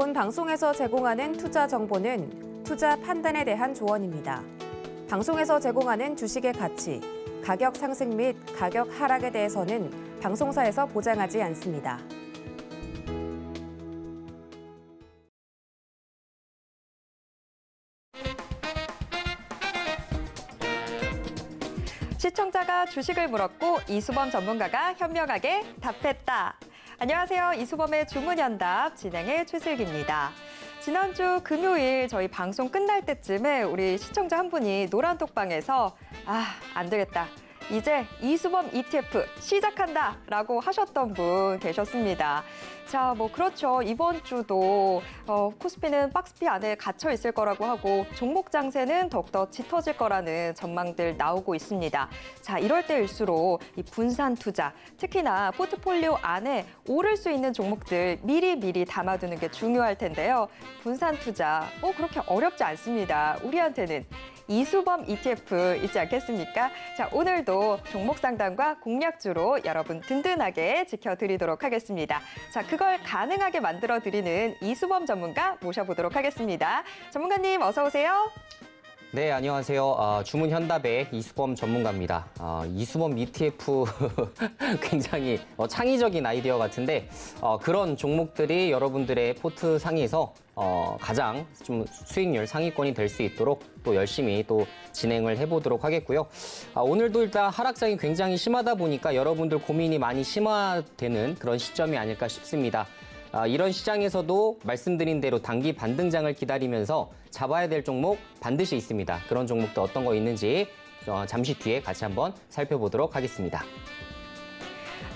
본 방송에서 제공하는 투자 정보는 투자 판단에 대한 조언입니다. 방송에서 제공하는 주식의 가치, 가격 상승 및 가격 하락에 대해서는 방송사에서 보장하지 않습니다. 시청자가 주식을 물었고 이수범 전문가가 현명하게 답했다. 안녕하세요. 이수범의 주문연답 진행의 최슬기입니다. 지난주 금요일 저희 방송 끝날 때쯤에 우리 시청자 한 분이 노란톡방에서 아, 안 되겠다. 이제 이수범 ETF 시작한다 라고 하셨던 분 계셨습니다. 자, 뭐 그렇죠. 이번 주도 어, 코스피는 박스피 안에 갇혀 있을 거라고 하고 종목 장세는 더욱더 짙어질 거라는 전망들 나오고 있습니다. 자, 이럴 때일수록 이 분산 투자, 특히나 포트폴리오 안에 오를 수 있는 종목들 미리 미리 담아두는 게 중요할 텐데요. 분산 투자, 뭐 그렇게 어렵지 않습니다. 우리한테는 이수범 ETF 있지 않겠습니까? 자, 오늘도 종목 상담과 공략주로 여러분 든든하게 지켜드리도록 하겠습니다. 자, 그걸 가능하게 만들어드리는 이수범 전문가 모셔보도록 하겠습니다. 전문가님 어서 오세요. 네, 안녕하세요. 어, 주문 현답의 이수범 전문가입니다. 어, 이수범 ETF 굉장히 어, 창의적인 아이디어 같은데 어, 그런 종목들이 여러분들의 포트 상에서 어, 가장 좀 수익률 상위권이 될 수 있도록 또 열심히 또 진행을 해보도록 하겠고요. 아, 오늘도 일단 하락장이 굉장히 심하다 보니까 여러분들 고민이 많이 심화되는 그런 시점이 아닐까 싶습니다. 아, 이런 시장에서도 말씀드린 대로 단기 반등장을 기다리면서 잡아야 될 종목 반드시 있습니다. 그런 종목도 어떤 거 있는지 어, 잠시 뒤에 같이 한번 살펴보도록 하겠습니다.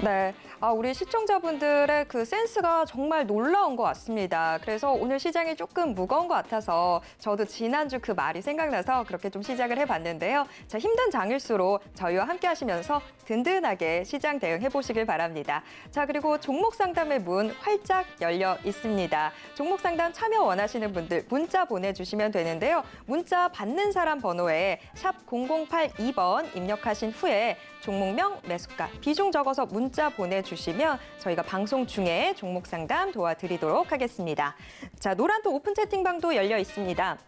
네. 아, 우리 시청자분들의 그 센스가 정말 놀라운 것 같습니다. 그래서 오늘 시장이 조금 무거운 것 같아서 저도 지난주 그 말이 생각나서 그렇게 좀 시작을 해봤는데요. 자, 힘든 장일수록 저희와 함께 하시면서 든든하게 시장 대응해 보시길 바랍니다. 자, 그리고 종목 상담의 문 활짝 열려 있습니다. 종목 상담 참여 원하시는 분들 문자 보내주시면 되는데요. 문자 받는 사람 번호에 샵 0082번 입력하신 후에 종목명, 매수가, 비중 적어서 문자 보내주시면 저희가 방송 중에 종목 상담 도와드리도록 하겠습니다. 자, 노란톡 오픈 채팅방도 열려 있습니다.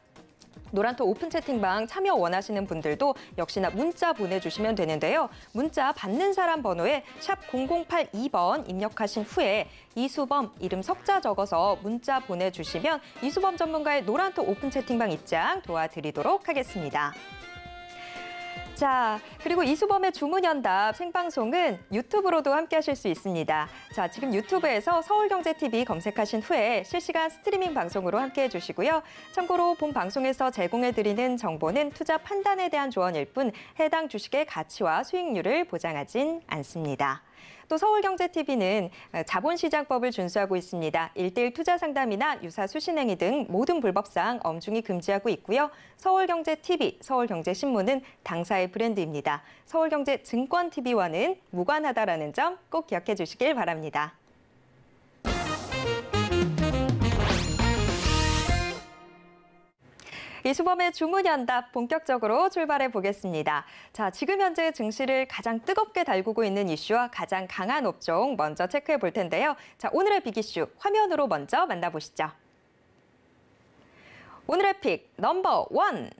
노란톡 오픈 채팅방 참여 원하시는 분들도 역시나 문자 보내주시면 되는데요. 문자 받는 사람 번호에 샵 0082번 입력하신 후에 이수범 이름 석자 적어서 문자 보내주시면 이수범 전문가의 노란톡 오픈 채팅방 입장 도와드리도록 하겠습니다. 자, 그리고 이수범의 주문연답 생방송은 유튜브로도 함께 하실 수 있습니다. 자, 지금 유튜브에서 서울경제TV 검색하신 후에 실시간 스트리밍 방송으로 함께 해주시고요. 참고로 본 방송에서 제공해드리는 정보는 투자 판단에 대한 조언일 뿐 해당 주식의 가치와 수익률을 보장하진 않습니다. 또 서울경제TV는 자본시장법을 준수하고 있습니다. 1대1 투자 상담이나 유사 수신행위 등 모든 불법상 엄중히 금지하고 있고요. 서울경제TV, 서울경제신문은 당사의 브랜드입니다. 서울경제증권TV와는 무관하다라는 점 꼭 기억해 주시길 바랍니다. 이수범의 주문 연답 본격적으로 출발해 보겠습니다. 자, 지금 현재 증시를 가장 뜨겁게 달구고 있는 이슈와 가장 강한 업종 먼저 체크해 볼 텐데요. 자, 오늘의 빅 이슈 화면으로 먼저 만나보시죠. 오늘의 픽 넘버 원.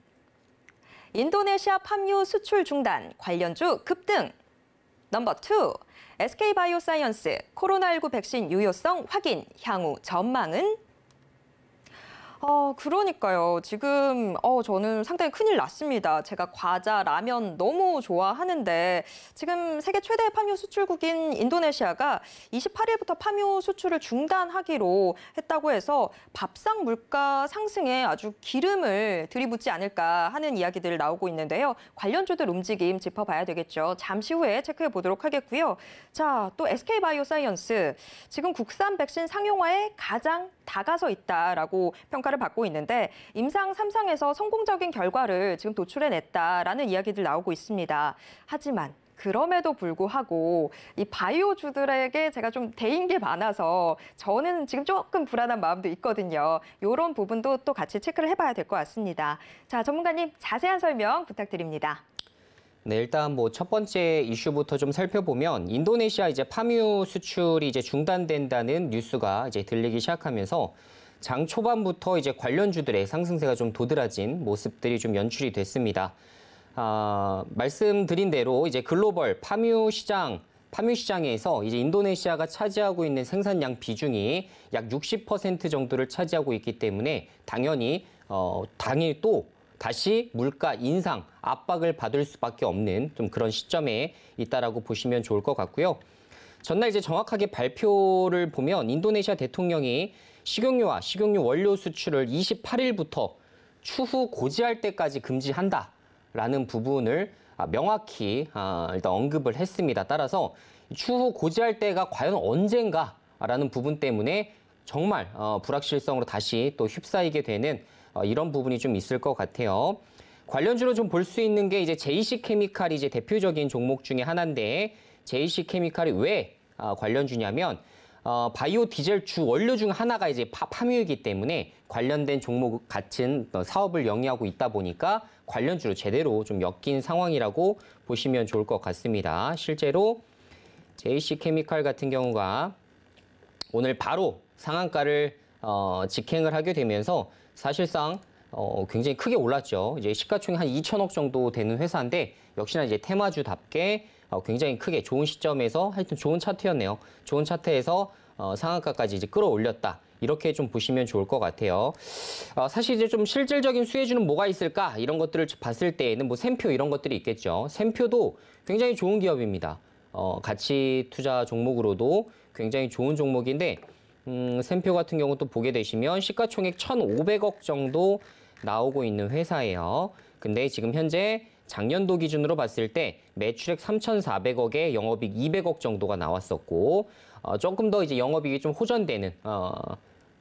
인도네시아 팜유 수출 중단, 관련주 급등. 넘버 투. SK바이오사이언스, 코로나19 백신 유효성 확인, 향후 전망은 어, 그러니까요. 지금 어, 저는 상당히 큰일 났습니다. 제가 과자, 라면 너무 좋아하는데 지금 세계 최대 파묘 수출국인 인도네시아가 28일부터 파묘 수출을 중단하기로 했다고 해서 밥상 물가 상승에 아주 기름을 들이붓지 않을까 하는 이야기들 나오고 있는데요. 관련주들 움직임 짚어봐야 되겠죠. 잠시 후에 체크해 보도록 하겠고요. 자, 또 SK바이오사이언스 지금 국산 백신 상용화에 가장 다가서 있다라고 평가 평가를 받고 있는데 임상 3상에서 성공적인 결과를 지금 도출해냈다라는 이야기들 나오고 있습니다. 하지만 그럼에도 불구하고 이 바이오주들에게 제가 좀 대인 게 많아서 저는 지금 조금 불안한 마음도 있거든요. 이런 부분도 또 같이 체크를 해봐야 될 것 같습니다. 자, 전문가님 자세한 설명 부탁드립니다. 네, 일단 뭐 첫 번째 이슈부터 좀 살펴보면 인도네시아 이제 파뮤 수출이 이제 중단된다는 뉴스가 이제 들리기 시작하면서 장 초반부터 이제 관련주들의 상승세가 좀 도드라진 모습들이 좀 연출이 됐습니다. 아, 말씀드린 대로 이제 글로벌 파뮤 시장 파뮤 시장에서 이제 인도네시아가 차지하고 있는 생산량 비중이 약 60% 정도를 차지하고 있기 때문에 당연히 어, 당일 또 다시 물가 인상 압박을 받을 수밖에 없는 좀 그런 시점에 있다라고 보시면 좋을 것 같고요. 전날 이제 정확하게 발표를 보면 인도네시아 대통령이 식용유와 식용유 원료 수출을 28일부터 추후 고지할 때까지 금지한다라는 부분을 아, 명확히 아, 일단 언급을 했습니다. 따라서 추후 고지할 때가 과연 언젠가라는 부분 때문에 정말 어, 불확실성으로 다시 또 휩싸이게 되는 어, 이런 부분이 좀 있을 것 같아요. 관련주로 좀 볼 수 있는 게 이제 JC 케미칼이 이제 대표적인 종목 중에 하나인데 JC 케미칼이 왜 아, 관련주냐면 어, 바이오 디젤 주 원료 중 하나가 이제 파, 뮤이기 때문에 관련된 종목 같은 어, 사업을 영위하고 있다 보니까 관련주로 제대로 좀 엮인 상황이라고 보시면 좋을 것 같습니다. 실제로 JC 케미칼 같은 경우가 오늘 바로 상한가를 어, 직행을 하게 되면서 사실상 어, 굉장히 크게 올랐죠. 이제 시가총이한 2천억 정도 되는 회사인데 역시나 이제 테마주답게 어, 굉장히 크게 좋은 시점에서 하여튼 좋은 차트였네요. 좋은 차트에서 어, 상한가까지 이제 끌어올렸다. 이렇게 좀 보시면 좋을 것 같아요. 어, 사실 이제 좀 실질적인 수혜주는 뭐가 있을까? 이런 것들을 봤을 때에는 뭐 샘표 이런 것들이 있겠죠. 샘표도 굉장히 좋은 기업입니다. 어, 가치 투자 종목으로도 굉장히 좋은 종목인데 음, 샘표 같은 경우 또 보게 되시면 시가총액 1,500억 정도 나오고 있는 회사예요. 근데 지금 현재 작년도 기준으로 봤을 때 매출액 3,400억에 영업이익 200억 정도가 나왔었고 어, 조금 더 이제 영업이익이 좀 호전되는 어,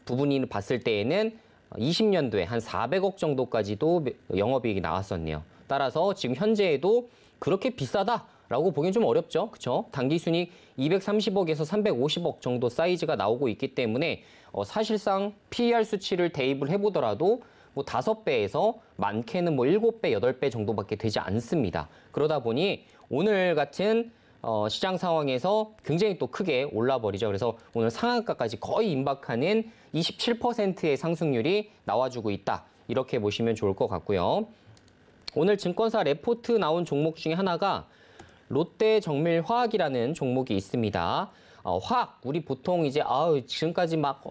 부분이 봤을 때에는 20년도에 한 400억 정도까지도 영업이익이 나왔었네요. 따라서 지금 현재에도 그렇게 비싸다라고 보기엔 좀 어렵죠. 그렇죠? 단기 순익 230억에서 350억 정도 사이즈가 나오고 있기 때문에 어, 사실상 PER 수치를 대입을 해보더라도 뭐 다섯 배에서 많게는 뭐 일곱 배 여덟 배 정도밖에 되지 않습니다. 그러다 보니 오늘 같은 어, 시장 상황에서 굉장히 또 크게 올라버리죠. 그래서 오늘 상한가까지 거의 임박하는 27%의 상승률이 나와주고 있다. 이렇게 보시면 좋을 것 같고요. 오늘 증권사 레포트 나온 종목 중에 하나가 롯데 정밀화학이라는 종목이 있습니다. 어, 화학 우리 보통 이제 아우 지금까지 막 어,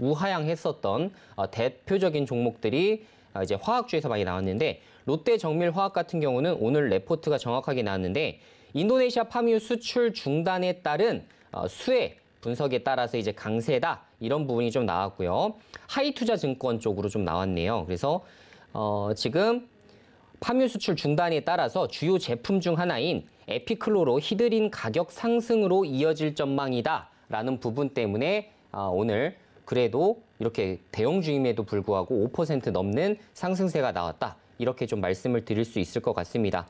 우하향했었던 어, 대표적인 종목들이 어, 이제 화학주에서 많이 나왔는데 롯데 정밀 화학 같은 경우는 오늘 레포트가 정확하게 나왔는데 인도네시아 파뮤 수출 중단에 따른 어, 수혜 분석에 따라서 이제 강세다 이런 부분이 좀 나왔고요. 하이투자증권 쪽으로 좀 나왔네요. 그래서 어, 지금 파묘 수출 중단에 따라서 주요 제품 중 하나인 에피클로로 히드린 가격 상승으로 이어질 전망이다 라는 부분 때문에 아, 오늘 그래도 이렇게 대형 주임에도 불구하고 5% 넘는 상승세가 나왔다. 이렇게 좀 말씀을 드릴 수 있을 것 같습니다.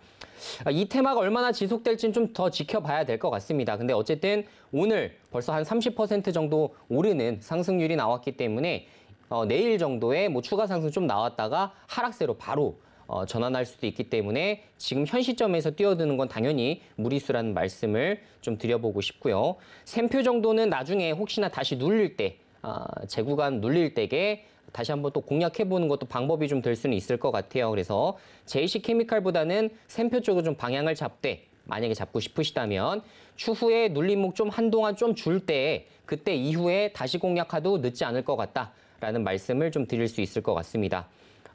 아, 이 테마가 얼마나 지속될지는 좀 더 지켜봐야 될 것 같습니다. 근데 어쨌든 오늘 벌써 한 30% 정도 오르는 상승률이 나왔기 때문에 어, 내일 정도에 뭐 추가 상승 좀 나왔다가 하락세로 바로 어, 전환할 수도 있기 때문에 지금 현 시점에서 뛰어드는 건 당연히 무리수라는 말씀을 좀 드려보고 싶고요. 샘표 정도는 나중에 혹시나 다시 눌릴 때, 아, 재구간 눌릴 때에 다시 한번 또 공략해보는 것도 방법이 좀 될 수는 있을 것 같아요. 그래서 제이시 케미칼보다는 샘표 쪽으로 좀 방향을 잡되 만약에 잡고 싶으시다면 추후에 눌림목 좀 한동안 좀 줄 때 그때 이후에 다시 공략하도 늦지 않을 것 같다라는 말씀을 좀 드릴 수 있을 것 같습니다.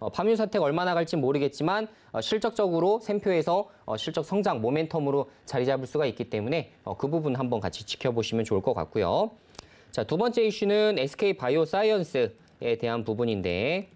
파윤 어, 사택 얼마나 갈지 모르겠지만 어, 실적적으로 샘표에서 어, 실적 성장 모멘텀으로 자리 잡을 수가 있기 때문에 그 부분 한번 같이 지켜보시면 좋을 것 같고요. 자, 두 번째 이슈는 SK 바이오 사이언스에 대한 부분인데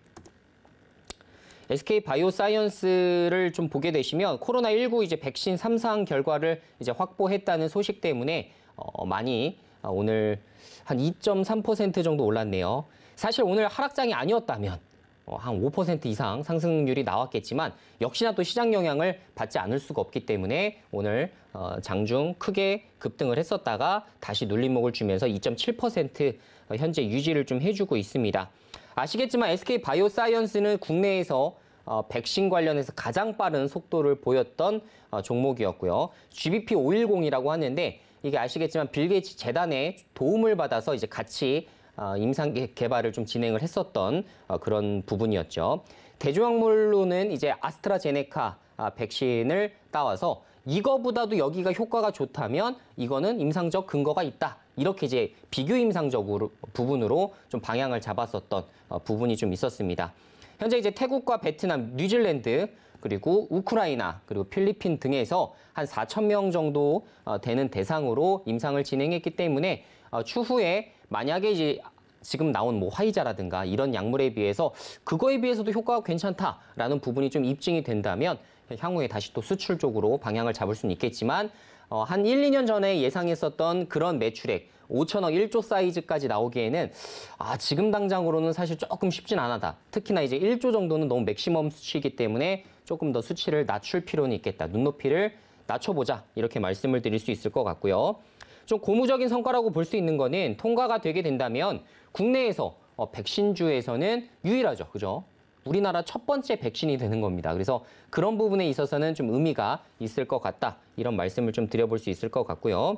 SK 바이오사이언스를 좀 보게 되시면 코로나19 이제 백신 3상 결과를 이제 확보했다는 소식 때문에 어, 많이 오늘 한 2.3% 정도 올랐네요. 사실 오늘 하락장이 아니었다면 어, 한 5% 이상 상승률이 나왔겠지만 역시나 또 시장 영향을 받지 않을 수가 없기 때문에 오늘 어, 장중 크게 급등을 했었다가 다시 눌림목을 주면서 2.7% 어, 현재 유지를 좀 해주고 있습니다. 아시겠지만 SK 바이오사이언스는 국내에서 어, 백신 관련해서 가장 빠른 속도를 보였던 어, 종목이었고요. GBP 510이라고 하는데 이게 아시겠지만 빌 게이츠 재단의 도움을 받아서 이제 같이 아, 임상 개발을 좀 진행을 했었던 어, 그런 부분이었죠. 대조약물로는 이제 아스트라제네카 아, 백신을 따와서 이거보다도 여기가 효과가 좋다면 이거는 임상적 근거가 있다. 이렇게 이제 비교 임상적으로 부분으로 좀 방향을 잡았었던 어, 부분이 좀 있었습니다. 현재 이제 태국과 베트남, 뉴질랜드 그리고 우크라이나 그리고 필리핀 등에서 한 4천 명 정도 어, 되는 대상으로 임상을 진행했기 때문에 추후에 만약에 이제 지금 나온 뭐 화이자라든가 이런 약물에 비해서 그거에 비해서도 효과가 괜찮다라는 부분이 좀 입증이 된다면 향후에 다시 또 수출 쪽으로 방향을 잡을 수는 있겠지만 어, 한 1, 2년 전에 예상했었던 그런 매출액 5천억 1조 사이즈까지 나오기에는 아 지금 당장으로는 사실 조금 쉽진 않아다. 특히나 이제 1조 정도는 너무 맥시멈 수치이기 때문에 조금 더 수치를 낮출 필요는 있겠다. 눈높이를 낮춰보자 이렇게 말씀을 드릴 수 있을 것 같고요. 좀 고무적인 성과라고 볼 수 있는 거는 통과가 되게 된다면 국내에서 어, 백신주에서는 유일하죠. 그죠? 우리나라 첫 번째 백신이 되는 겁니다. 그래서 그런 부분에 있어서는 좀 의미가 있을 것 같다. 이런 말씀을 좀 드려볼 수 있을 것 같고요.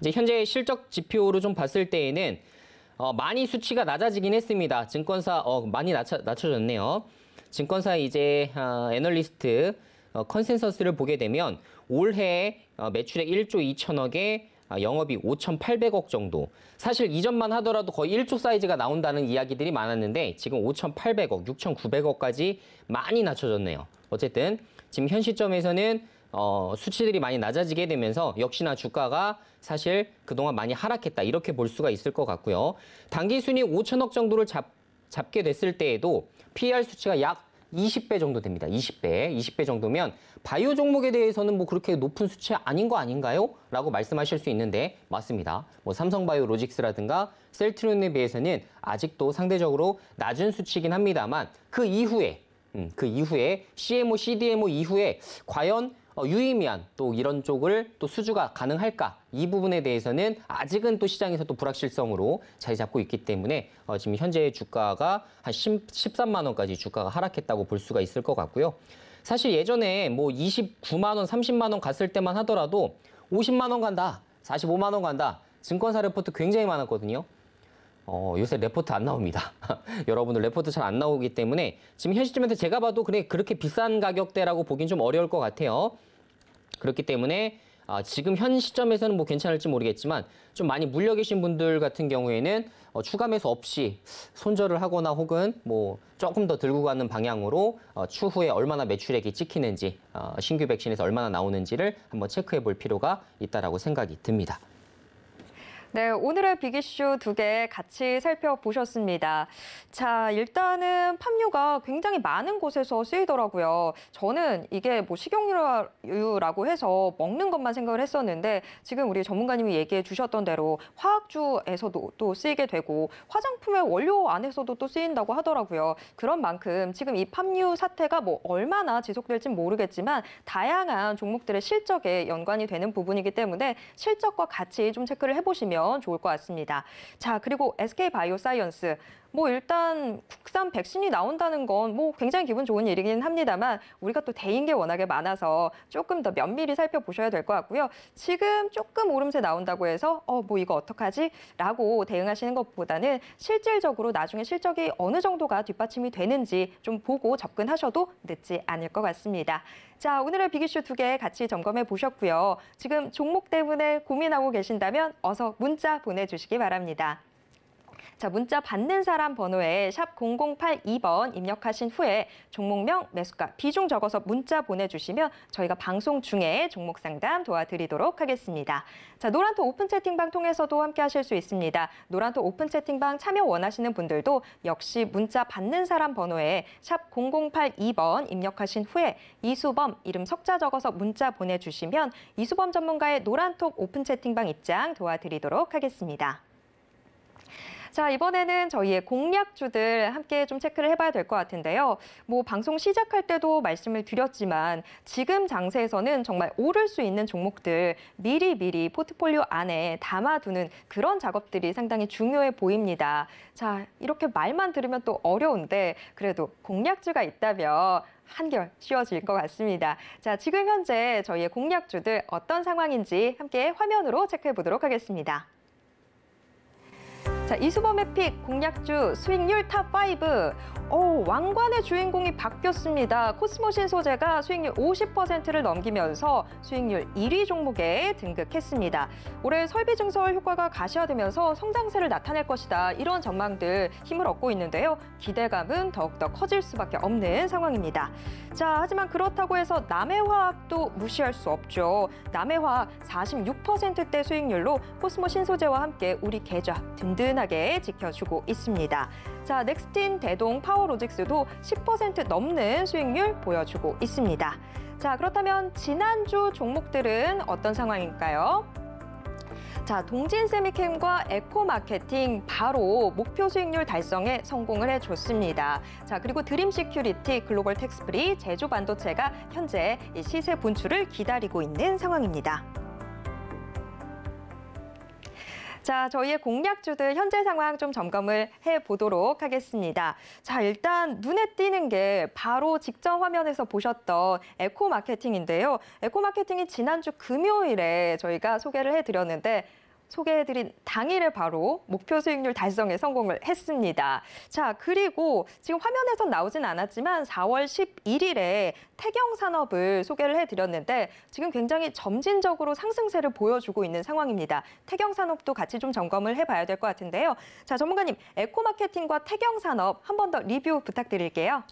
이제 현재 실적 지표로 좀 봤을 때에는 어, 많이 수치가 낮아지긴 했습니다. 증권사 어, 많이 낮춰, 낮춰졌네요. 증권사 이제 어, 애널리스트 어, 컨센서스를 보게 되면 올해 어, 매출액 1조 2천억에 아, 영업이익 5,800억 정도. 사실 이전만 하더라도 거의 1조 사이즈가 나온다는 이야기들이 많았는데 지금 5,800억, 6,900억까지 많이 낮춰졌네요. 어쨌든 지금 현 시점에서는 어, 수치들이 많이 낮아지게 되면서 역시나 주가가 사실 그동안 많이 하락했다 이렇게 볼 수가 있을 것 같고요. 단기 순이 5천억 정도를 잡, 잡게 됐을 때에도 PR 수치가 약 20배 정도 됩니다. 20배, 20배 정도면 바이오 종목에 대해서는 뭐 그렇게 높은 수치 아닌 거 아닌가요? 라고 말씀하실 수 있는데 맞습니다. 뭐 삼성바이오 로직스라든가 셀트론에 비해서는 아직도 상대적으로 낮은 수치긴 이 합니다만 그 이후에 음, 그 이후에 CMO, CDMO 이후에 과연 어, 유의미한 또 이런 쪽을 또 수주가 가능할까 이 부분에 대해서는 아직은 또 시장에서 또 불확실성으로 자리 잡고 있기 때문에 어, 지금 현재 주가가 한 10, 13만 원까지 주가가 하락했다고 볼 수가 있을 것 같고요. 사실 예전에 뭐 29만 원, 30만 원 갔을 때만 하더라도 50만 원 간다, 45만 원 간다 증권사 리포트 굉장히 많았거든요. 어, 요새 레포트 안 나옵니다. 여러분들 레포트 잘 안 나오기 때문에 지금 현 시점에서 제가 봐도 그냥 그렇게 비싼 가격대라고 보긴 좀 어려울 것 같아요. 그렇기 때문에 아, 지금 현 시점에서는 뭐 괜찮을지 모르겠지만 좀 많이 물려 계신 분들 같은 경우에는 어, 추가 매수 없이 손절을 하거나 혹은 뭐 조금 더 들고 가는 방향으로 어, 추후에 얼마나 매출액이 찍히는지 어, 신규 백신에서 얼마나 나오는지를 한번 체크해 볼 필요가 있다라고 생각이 듭니다. 네, 오늘의 비기슈두 개 같이 살펴보셨습니다. 자, 일단은 팜유가 굉장히 많은 곳에서 쓰이더라고요. 저는 이게 뭐 식용유라고 해서 먹는 것만 생각을 했었는데 지금 우리 전문가님이 얘기해 주셨던 대로 화학주에서도 또 쓰이게 되고 화장품의 원료 안에서도 또 쓰인다고 하더라고요. 그런 만큼 지금 이 팜유 사태가 뭐 얼마나 지속될진 모르겠지만 다양한 종목들의 실적에 연관이 되는 부분이기 때문에 실적과 같이 좀 체크를 해보시면 보시면 좋을 것 같습니다. 자, 그리고 SK바이오사이언스 뭐 일단 국산 백신이 나온다는 건 뭐 굉장히 기분 좋은 일이긴 합니다만 우리가 또 대인 게 워낙에 많아서 조금 더 면밀히 살펴보셔야 될 것 같고요. 지금 조금 오름세 나온다고 해서 어 뭐 이거 어떡하지? 라고 대응하시는 것보다는 실질적으로 나중에 실적이 어느 정도가 뒷받침이 되는지 좀 보고 접근하셔도 늦지 않을 것 같습니다. 자, 오늘의 비기슈 두 개 같이 점검해 보셨고요. 지금 종목 때문에 고민하고 계신다면 어서 문자 보내주시기 바랍니다. 자, 문자 받는 사람 번호에 샵 0082번 입력하신 후에 종목명, 매수가, 비중 적어서 문자 보내주시면 저희가 방송 중에 종목 상담 도와드리도록 하겠습니다. 자, 노란톡 오픈 채팅방 통해서도 함께 하실 수 있습니다. 노란톡 오픈 채팅방 참여 원하시는 분들도 역시 문자 받는 사람 번호에 샵 0082번 입력하신 후에 이수범 이름 석자 적어서 문자 보내주시면 이수범 전문가의 노란톡 오픈 채팅방 입장 도와드리도록 하겠습니다. 자, 이번에는 저희의 공략주들 함께 좀 체크를 해봐야 될 것 같은데요. 뭐 방송 시작할 때도 말씀을 드렸지만 지금 장세에서는 정말 오를 수 있는 종목들 미리 미리 포트폴리오 안에 담아두는 그런 작업들이 상당히 중요해 보입니다. 자, 이렇게 말만 들으면 또 어려운데 그래도 공략주가 있다면 한결 쉬워질 것 같습니다. 자, 지금 현재 저희의 공략주들 어떤 상황인지 함께 화면으로 체크해 보도록 하겠습니다. 자, 이수범의 픽 공략주 수익률 탑5. 오, 왕관의 주인공이 바뀌었습니다. 코스모신 소재가 수익률 50%를 넘기면서 수익률 1위 종목에 등극했습니다. 올해 설비 증설 효과가 가시화되면서 성장세를 나타낼 것이다. 이런 전망들 힘을 얻고 있는데요. 기대감은 더욱더 커질 수밖에 없는 상황입니다. 자, 하지만 그렇다고 해서 남해화학도 무시할 수 없죠. 남해화학 46%대 수익률로 코스모 신소재와 함께 우리 계좌 든든한 꾸준하게 지켜주고 있습니다. 자, 넥스틴 대동 파워로직스도 10% 넘는 수익률 보여주고 있습니다. 자, 그렇다면 지난주 종목들은 어떤 상황일까요? 자, 동진세미캠과 에코마케팅 바로 목표 수익률 달성에 성공을 해줬습니다. 자, 그리고 드림시큐리티, 글로벌 텍스프리, 제조반도체가 현재 시세 분출을 기다리고 있는 상황입니다. 자, 저희의 공략주들 현재 상황 좀 점검을 해보도록 하겠습니다. 자, 일단 눈에 띄는 게 바로 직전 화면에서 보셨던 에코마케팅인데요. 에코마케팅이 지난주 금요일에 저희가 소개를 해드렸는데 소개해드린 당일에 바로 목표 수익률 달성에 성공을 했습니다. 자, 그리고 지금 화면에선 나오진 않았지만 4월 11일에 태경산업을 소개를 해드렸는데 지금 굉장히 점진적으로 상승세를 보여주고 있는 상황입니다. 태경산업도 같이 좀 점검을 해봐야 될 것 같은데요. 자, 전문가님, 에코마케팅과 태경산업 한 번 더 리뷰 부탁드릴게요.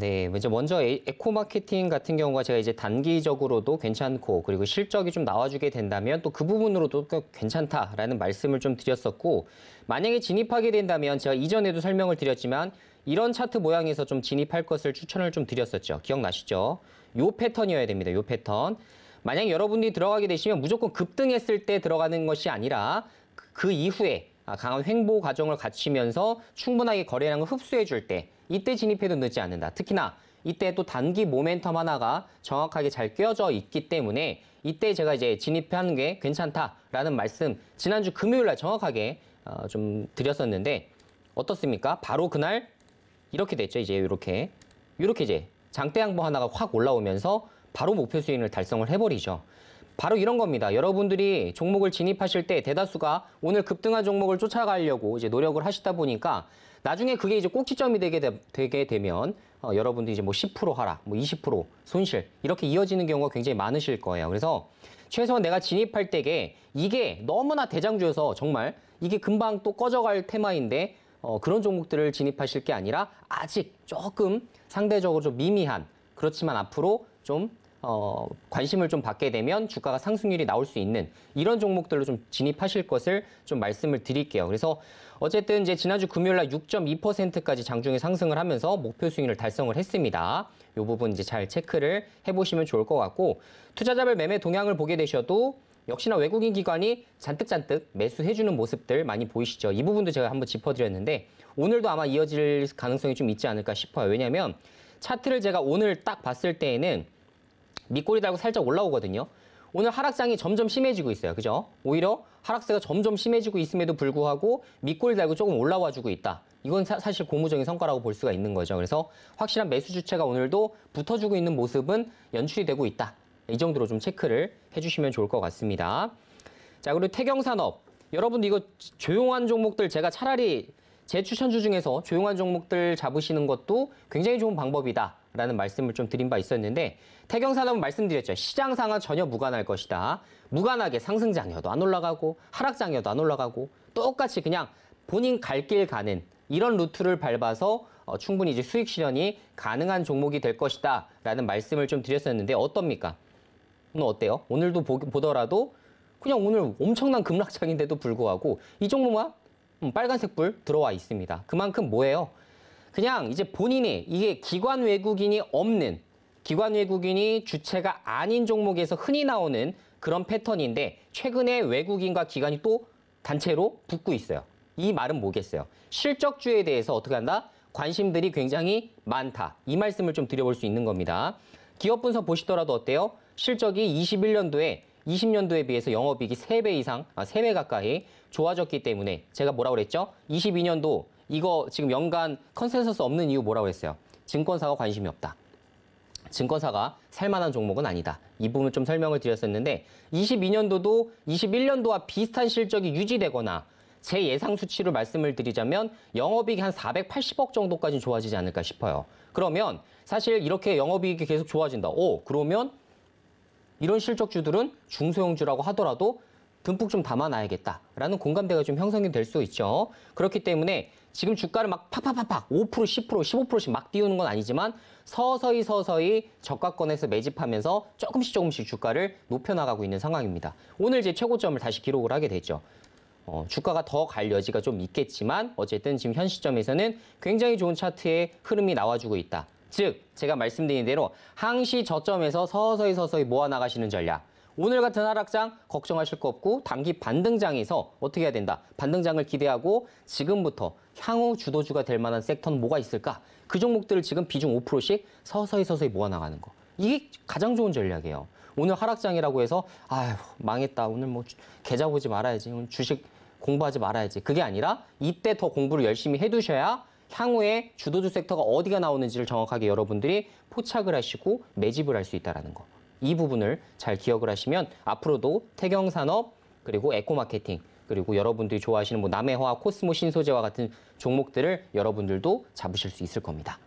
네, 이제 먼저 에코 마케팅 같은 경우가 제가 이제 단기적으로도 괜찮고 그리고 실적이 좀 나와주게 된다면 또 그 부분으로도 괜찮다라는 말씀을 좀 드렸었고 만약에 진입하게 된다면 제가 이전에도 설명을 드렸지만 이런 차트 모양에서 좀 진입할 것을 추천을 좀 드렸었죠. 기억나시죠? 요 패턴이어야 됩니다. 요 패턴. 만약 여러분들이 들어가게 되시면 무조건 급등했을 때 들어가는 것이 아니라 그, 그 이후에 아, 강한 횡보 과정을 갖추면서 충분하게 거래량을 흡수해 줄 때 이때 진입해도 늦지 않는다. 특히나 이때 또 단기 모멘텀 하나가 정확하게 잘껴져 있기 때문에 이때 제가 이제 진입하는 게 괜찮다라는 말씀 지난주 금요일 날 정확하게 어좀 드렸었는데 어떻습니까? 바로 그날 이렇게 됐죠. 이제 이렇게 이렇게 이제 장대 양보 하나가 확 올라오면서 바로 목표 수익을 달성을 해버리죠. 바로 이런 겁니다. 여러분들이 종목을 진입하실 때 대다수가 오늘 급등한 종목을 쫓아가려고 이제 노력을 하시다 보니까 나중에 그게 이제 꼭지점이 되게, 되, 면 어, 여러분들이 이제 뭐 10% 하락, 뭐20% 손실 이렇게 이어지는 경우가 굉장히 많으실 거예요. 그래서 최소한 내가 진입할 때에 이게 너무나 대장주여서 정말 이게 금방 또 꺼져갈 테마인데 어, 그런 종목들을 진입하실 게 아니라 아직 조금 상대적으로 좀 미미한 그렇지만 앞으로 좀 어, 관심을 좀 받게 되면 주가가 상승률이 나올 수 있는 이런 종목들로 좀 진입하실 것을 좀 말씀을 드릴게요. 그래서 어쨌든 이제 지난주 금요일 날 6.2%까지 장중에 상승을 하면서 목표 수익률 달성을 했습니다. 이 부분 이제 잘 체크를 해보시면 좋을 것 같고 투자자별 매매 동향을 보게 되셔도 역시나 외국인 기관이 잔뜩잔뜩 매수해주는 모습들 많이 보이시죠. 이 부분도 제가 한번 짚어드렸는데 오늘도 아마 이어질 가능성이 좀 있지 않을까 싶어요. 왜냐하면 차트를 제가 오늘 딱 봤을 때에는 밑골이다고 살짝 올라오거든요. 오늘 하락장이 점점 심해지고 있어요. 그죠? 오히려 하락세가 점점 심해지고 있음에도 불구하고 밑골 이 달고 조금 올라와 주고 있다. 이건 사, 실 고무적인 성과라고 볼 수가 있는 거죠. 그래서 확실한 매수 주체가 오늘도 붙어주고 있는 모습은 연출이 되고 있다. 이 정도로 좀 체크를 해주시면 좋을 것 같습니다. 자, 그리고 태경산업. 여러분 이거 조용한 종목들 제가 차라리 제 추천주 중에서 조용한 종목들 잡으시는 것도 굉장히 좋은 방법이다. 라는 말씀을 좀 드린 바 있었는데 태경산업은 말씀드렸죠. 시장 상황 전혀 무관할 것이다. 무관하게 상승장이어도 안 올라가고 하락장이어도 안 올라가고 똑같이 그냥 본인 갈 길 가는 이런 루트를 밟아서 어, 충분히 이제 수익 실현이 가능한 종목이 될 것이다 라는 말씀을 좀 드렸었는데 어떻습니까? 오늘 뭐 어때요? 오늘도 보, 보더라도 그냥 오늘 엄청난 급락장인데도 불구하고 이 종목만 음, 빨간색 불 들어와 있습니다. 그만큼 뭐예요? 그냥 이제 본인이 이게 기관 외국인이 없는 기관 외국인이 주체가 아닌 종목에서 흔히 나오는 그런 패턴인데 최근에 외국인과 기관이 또 단체로 붙고 있어요. 이 말은 뭐겠어요? 실적주에 대해서 어떻게 한다? 관심들이 굉장히 많다. 이 말씀을 좀 드려볼 수 있는 겁니다. 기업 분석 보시더라도 어때요? 실적이 21년도에 20년도에 비해서 영업이익이 3배 이상, 아, 3배 가까이 좋아졌기 때문에 제가 뭐라 그랬죠? 22년도 이거 지금 연간 컨센서스 없는 이유 뭐라고 했어요? 증권사가 관심이 없다. 증권사가 살만한 종목은 아니다. 이 부분 을좀 설명을 드렸었는데 22년도도 21년도와 비슷한 실적이 유지되거나 제 예상 수치로 말씀을 드리자면 영업이익이 한 480억 정도까지 좋아지지 않을까 싶어요. 그러면 사실 이렇게 영업이익이 계속 좋아진다. 오, 그러면 이런 실적주들은 중소형주라고 하더라도 듬뿍 좀 담아놔야겠다라는 공감대가 좀 형성이 될 수 있죠. 그렇기 때문에 지금 주가를 막 팍팍팍팍 5% 10% 15%씩 막 띄우는 건 아니지만 서서히 서서히 저가권에서 매집하면서 조금씩 조금씩 주가를 높여나가고 있는 상황입니다. 오늘 제 최고점을 다시 기록을 하게 되죠. 어, 주가가 더 갈 여지가 좀 있겠지만 어쨌든 지금 현 시점에서는 굉장히 좋은 차트의 흐름이 나와주고 있다. 즉 제가 말씀드린 대로 항시 저점에서 서서히 서서히 모아나가시는 전략. 오늘 같은 하락장 걱정하실 거 없고 단기 반등장에서 어떻게 해야 된다. 반등장을 기대하고 지금부터 향후 주도주가 될 만한 섹터는 뭐가 있을까? 그 종목들을 지금 비중 5%씩 서서히 서서히 모아나가는 거. 이게 가장 좋은 전략이에요. 오늘 하락장이라고 해서 아휴 망했다. 오늘 뭐 계좌 보지 말아야지. 오늘 주식 공부하지 말아야지. 그게 아니라 이때 더 공부를 열심히 해두셔야 향후에 주도주 섹터가 어디가 나오는지를 정확하게 여러분들이 포착을 하시고 매집을 할 수 있다라는 거. 이 부분을 잘 기억을 하시면 앞으로도 태경산업 그리고 에코마케팅 그리고 여러분들이 좋아하시는 뭐 남해화, 코스모 신소재와 같은 종목들을 여러분들도 잡으실 수 있을 겁니다.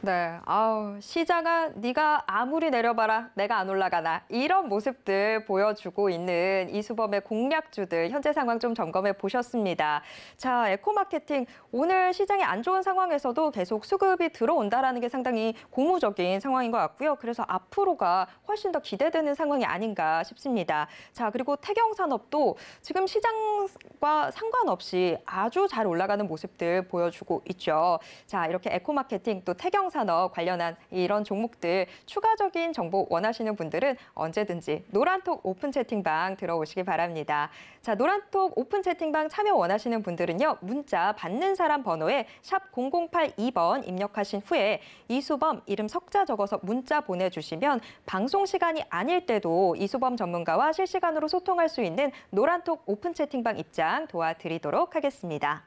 네, 아우 시자가 네가 아무리 내려봐라 내가 안 올라가나 이런 모습들 보여주고 있는 이수범의 공략주들 현재 상황 좀 점검해 보셨습니다. 자, 에코마케팅 오늘 시장이 안 좋은 상황에서도 계속 수급이 들어온다라는 게 상당히 고무적인 상황인 것 같고요. 그래서 앞으로가 훨씬 더 기대되는 상황이 아닌가 싶습니다. 자, 그리고 태경산업도 지금 시장과 상관없이 아주 잘 올라가는 모습들 보여주고 있죠. 자, 이렇게 에코마케팅 또 태경 해양산업 관련한 이런 종목들 추가적인 정보 원하시는 분들은 언제든지 노란톡 오픈 채팅방 들어오시기 바랍니다. 자, 노란톡 오픈 채팅방 참여 원하시는 분들은요. 문자 받는 사람 번호에 샵 0082번 입력하신 후에 이수범 이름 석자 적어서 문자 보내주시면 방송 시간이 아닐 때도 이수범 전문가와 실시간으로 소통할 수 있는 노란톡 오픈 채팅방 입장 도와드리도록 하겠습니다.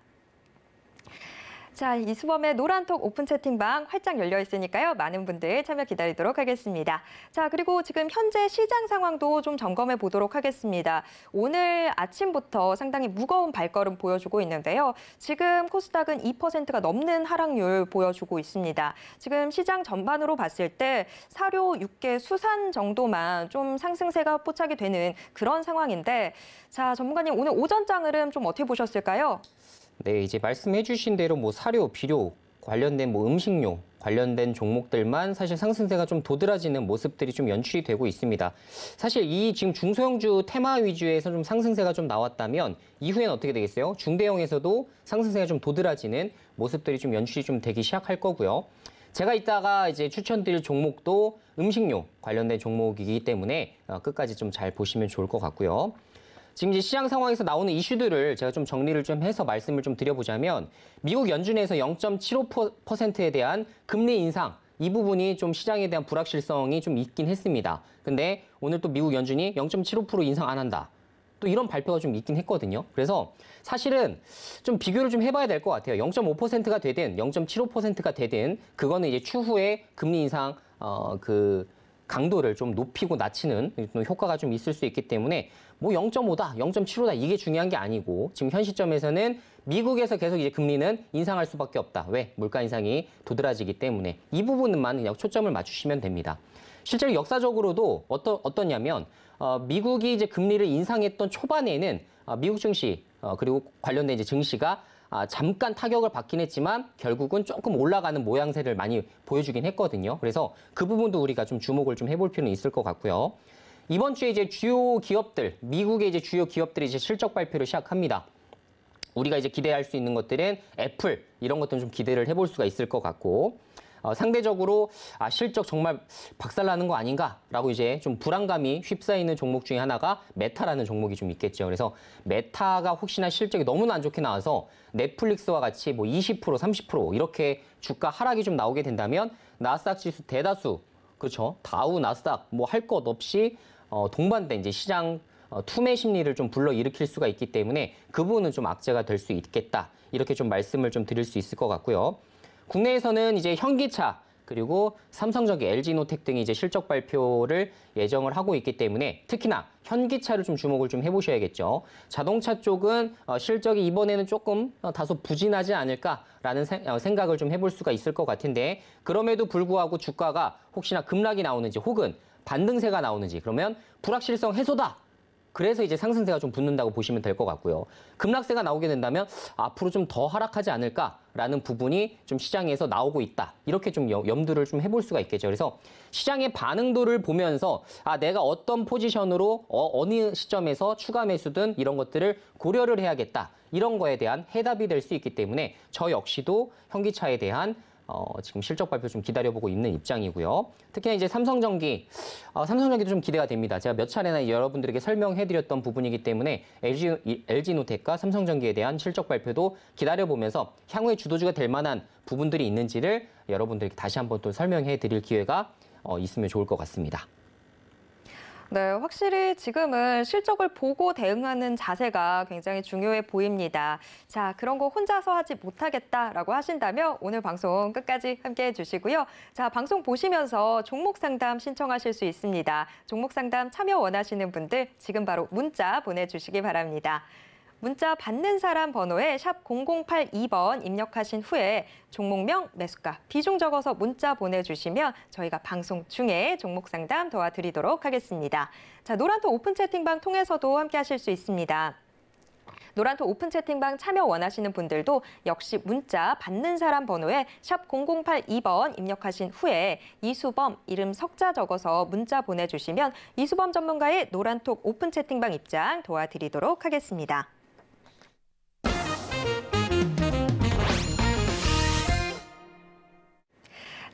자, 이수범의 노란톡 오픈 채팅방 활짝 열려 있으니까요. 많은 분들 참여 기다리도록 하겠습니다. 자, 그리고 지금 현재 시장 상황도 좀 점검해 보도록 하겠습니다. 오늘 아침부터 상당히 무거운 발걸음 보여주고 있는데요. 지금 코스닥은 2%가 넘는 하락률 보여주고 있습니다. 지금 시장 전반으로 봤을 때 사료 6개 수산 정도만 좀 상승세가 포착이 되는 그런 상황인데 자, 전문가님 오늘 오전 장을름좀 어떻게 보셨을까요? 네, 이제 말씀해 주신 대로 뭐 사료, 비료 관련된 뭐 음식료 관련된 종목들만 사실 상승세가 좀 도드라지는 모습들이 좀 연출이 되고 있습니다. 사실 이 지금 중소형주 테마 위주에서 좀 상승세가 좀 나왔다면 이후엔 어떻게 되겠어요? 중대형에서도 상승세가 좀 도드라지는 모습들이 좀 연출이 좀 되기 시작할 거고요. 제가 이따가 이제 추천드릴 종목도 음식료 관련된 종목이기 때문에 어, 끝까지 좀 잘 보시면 좋을 것 같고요. 지금 이제 시장 상황에서 나오는 이슈들을 제가 좀 정리를 좀 해서 말씀을 좀 드려보자면 미국 연준에서 0.75%에 대한 금리 인상 이 부분이 좀 시장에 대한 불확실성이 좀 있긴 했습니다. 근데 오늘 또 미국 연준이 0.75% 인상 안 한다. 또 이런 발표가 좀 있긴 했거든요. 그래서 사실은 좀 비교를 좀 해봐야 될 것 같아요. 0.5%가 되든 0.75%가 되든 그거는 이제 추후에 금리 인상 어그 강도를 좀 높이고 낮추는 효과가 좀 있을 수 있기 때문에 뭐 0.5다, 0.75다 이게 중요한 게 아니고 지금 현 시점에서는 미국에서 계속 이제 금리는 인상할 수밖에 없다. 왜? 물가 인상이 도드라지기 때문에 이 부분만 그냥 초점을 맞추시면 됩니다. 실제로 역사적으로도 어떠, 어떠냐면 어, 미국이 이제 금리를 인상했던 초반에는 어, 미국 증시 어, 그리고 관련된 이제 증시가 아, 잠깐 타격을 받긴 했지만 결국은 조금 올라가는 모양새를 많이 보여주긴 했거든요. 그래서 그 부분도 우리가 좀 주목을 좀 해볼 필요는 있을 것 같고요. 이번 주에 이제 주요 기업들, 미국의 이제 주요 기업들이 이제 실적 발표를 시작합니다. 우리가 이제 기대할 수 있는 것들은 애플 이런 것들은 좀 기대를 해볼 수가 있을 것 같고 어, 상대적으로 아, 실적 정말 박살나는 거 아닌가라고 이제 좀 불안감이 휩싸이는 종목 중에 하나가 메타라는 종목이 좀 있겠죠. 그래서 메타가 혹시나 실적이 너무나 안 좋게 나와서 넷플릭스와 같이 뭐 20% 30% 이렇게 주가 하락이 좀 나오게 된다면 나스닥 지수 대다수 그렇죠. 다우 나스닥 뭐 할 것 없이 어, 동반된 이제 시장 어, 투매 심리를 좀 불러일으킬 수가 있기 때문에 그 부분은 좀 악재가 될 수 있겠다. 이렇게 좀 말씀을 좀 드릴 수 있을 것 같고요. 국내에서는 이제 현기차 그리고 삼성전기, LG노텍 등이 이제 실적 발표를 예정을 하고 있기 때문에 특히나 현기차를 좀 주목을 좀 해보셔야겠죠. 자동차 쪽은 어, 실적이 이번에는 조금 어, 다소 부진하지 않을까라는 어, 생각을 좀 해볼 수가 있을 것 같은데 그럼에도 불구하고 주가가 혹시나 급락이 나오는지 혹은 반등세가 나오는지 그러면 불확실성 해소다. 그래서 이제 상승세가 좀 붙는다고 보시면 될 것 같고요. 급락세가 나오게 된다면 앞으로 좀 더 하락하지 않을까라는 부분이 좀 시장에서 나오고 있다. 이렇게 좀 염두를 좀 해볼 수가 있겠죠. 그래서 시장의 반응도를 보면서 아 내가 어떤 포지션으로 어, 어느 시점에서 추가 매수든 이런 것들을 고려를 해야겠다. 이런 거에 대한 해답이 될 수 있기 때문에 저 역시도 현기차에 대한 어, 지금 실적 발표 좀 기다려보고 있는 입장이고요. 특히나 이제 삼성전기, 어, 삼성전기도 좀 기대가 됩니다. 제가 몇 차례나 여러분들에게 설명해드렸던 부분이기 때문에 LG, LG노텍과 삼성전기에 대한 실적 발표도 기다려보면서 향후에 주도주가 될 만한 부분들이 있는지를 여러분들에게 다시 한번 또 설명해드릴 기회가 어, 있으면 좋을 것 같습니다. 네, 확실히 지금은 실적을 보고 대응하는 자세가 굉장히 중요해 보입니다. 자, 그런 거 혼자서 하지 못하겠다라고 하신다면 오늘 방송 끝까지 함께해 주시고요. 자, 방송 보시면서 종목 상담 신청하실 수 있습니다. 종목 상담 참여 원하시는 분들 지금 바로 문자 보내주시기 바랍니다. 문자 받는 사람 번호에 샵 0082번 입력하신 후에 종목명, 매수가, 비중 적어서 문자 보내주시면 저희가 방송 중에 종목 상담 도와드리도록 하겠습니다. 자, 노란톡 오픈 채팅방 통해서도 함께 하실 수 있습니다. 노란톡 오픈 채팅방 참여 원하시는 분들도 역시 문자 받는 사람 번호에 샵 0082번 입력하신 후에 이수범 이름 석자 적어서 문자 보내주시면 이수범 전문가의 노란톡 오픈 채팅방 입장 도와드리도록 하겠습니다.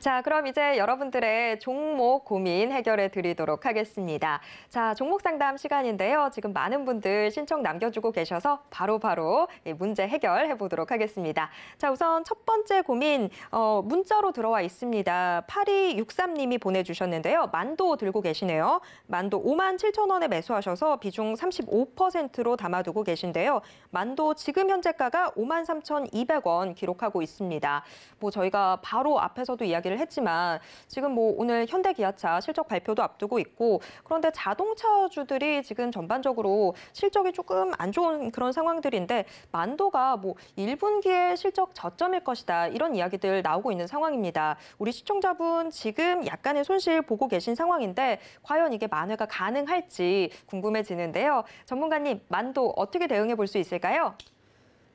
자, 그럼 이제 여러분들의 종목 고민 해결해 드리도록 하겠습니다. 자, 종목 상담 시간인데요. 지금 많은 분들 신청 남겨주고 계셔서 바로바로 바로 예, 문제 해결해 보도록 하겠습니다. 자, 우선 첫 번째 고민, 어, 문자로 들어와 있습니다. 8263님이 보내주셨는데요. 만도 들고 계시네요. 만도 5만 7천 원에 매수하셔서 비중 35%로 담아두고 계신데요. 만도 지금 현재가가 5만 3,200원 기록하고 있습니다. 뭐 저희가 바로 앞에서도 이야기 얘기를 했지만 지금 뭐 오늘 현대기아차 실적 발표도 앞두고 있고 그런데 자동차주들이 지금 전반적으로 실적이 조금 안 좋은 그런 상황들인데 만도가 뭐 1분기에 실적 저점일 것이다 이런 이야기들 나오고 있는 상황입니다. 우리 시청자분 지금 약간의 손실 보고 계신 상황인데 과연 이게 만회가 가능할지 궁금해지는데요. 전문가님 만도 어떻게 대응해 볼 수 있을까요?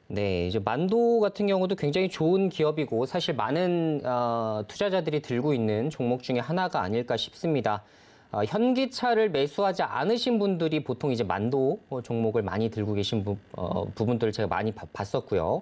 네, 이제 만도 같은 경우도 굉장히 좋은 기업이고 사실 많은 어, 투자자들이 들고 있는 종목 중에 하나가 아닐까 싶습니다. 어, 현기차를 매수하지 않으신 분들이 보통 이제 만도 어, 종목을 많이 들고 계신 부, 어, 부 분들을 제가 많이 바, 봤었고요.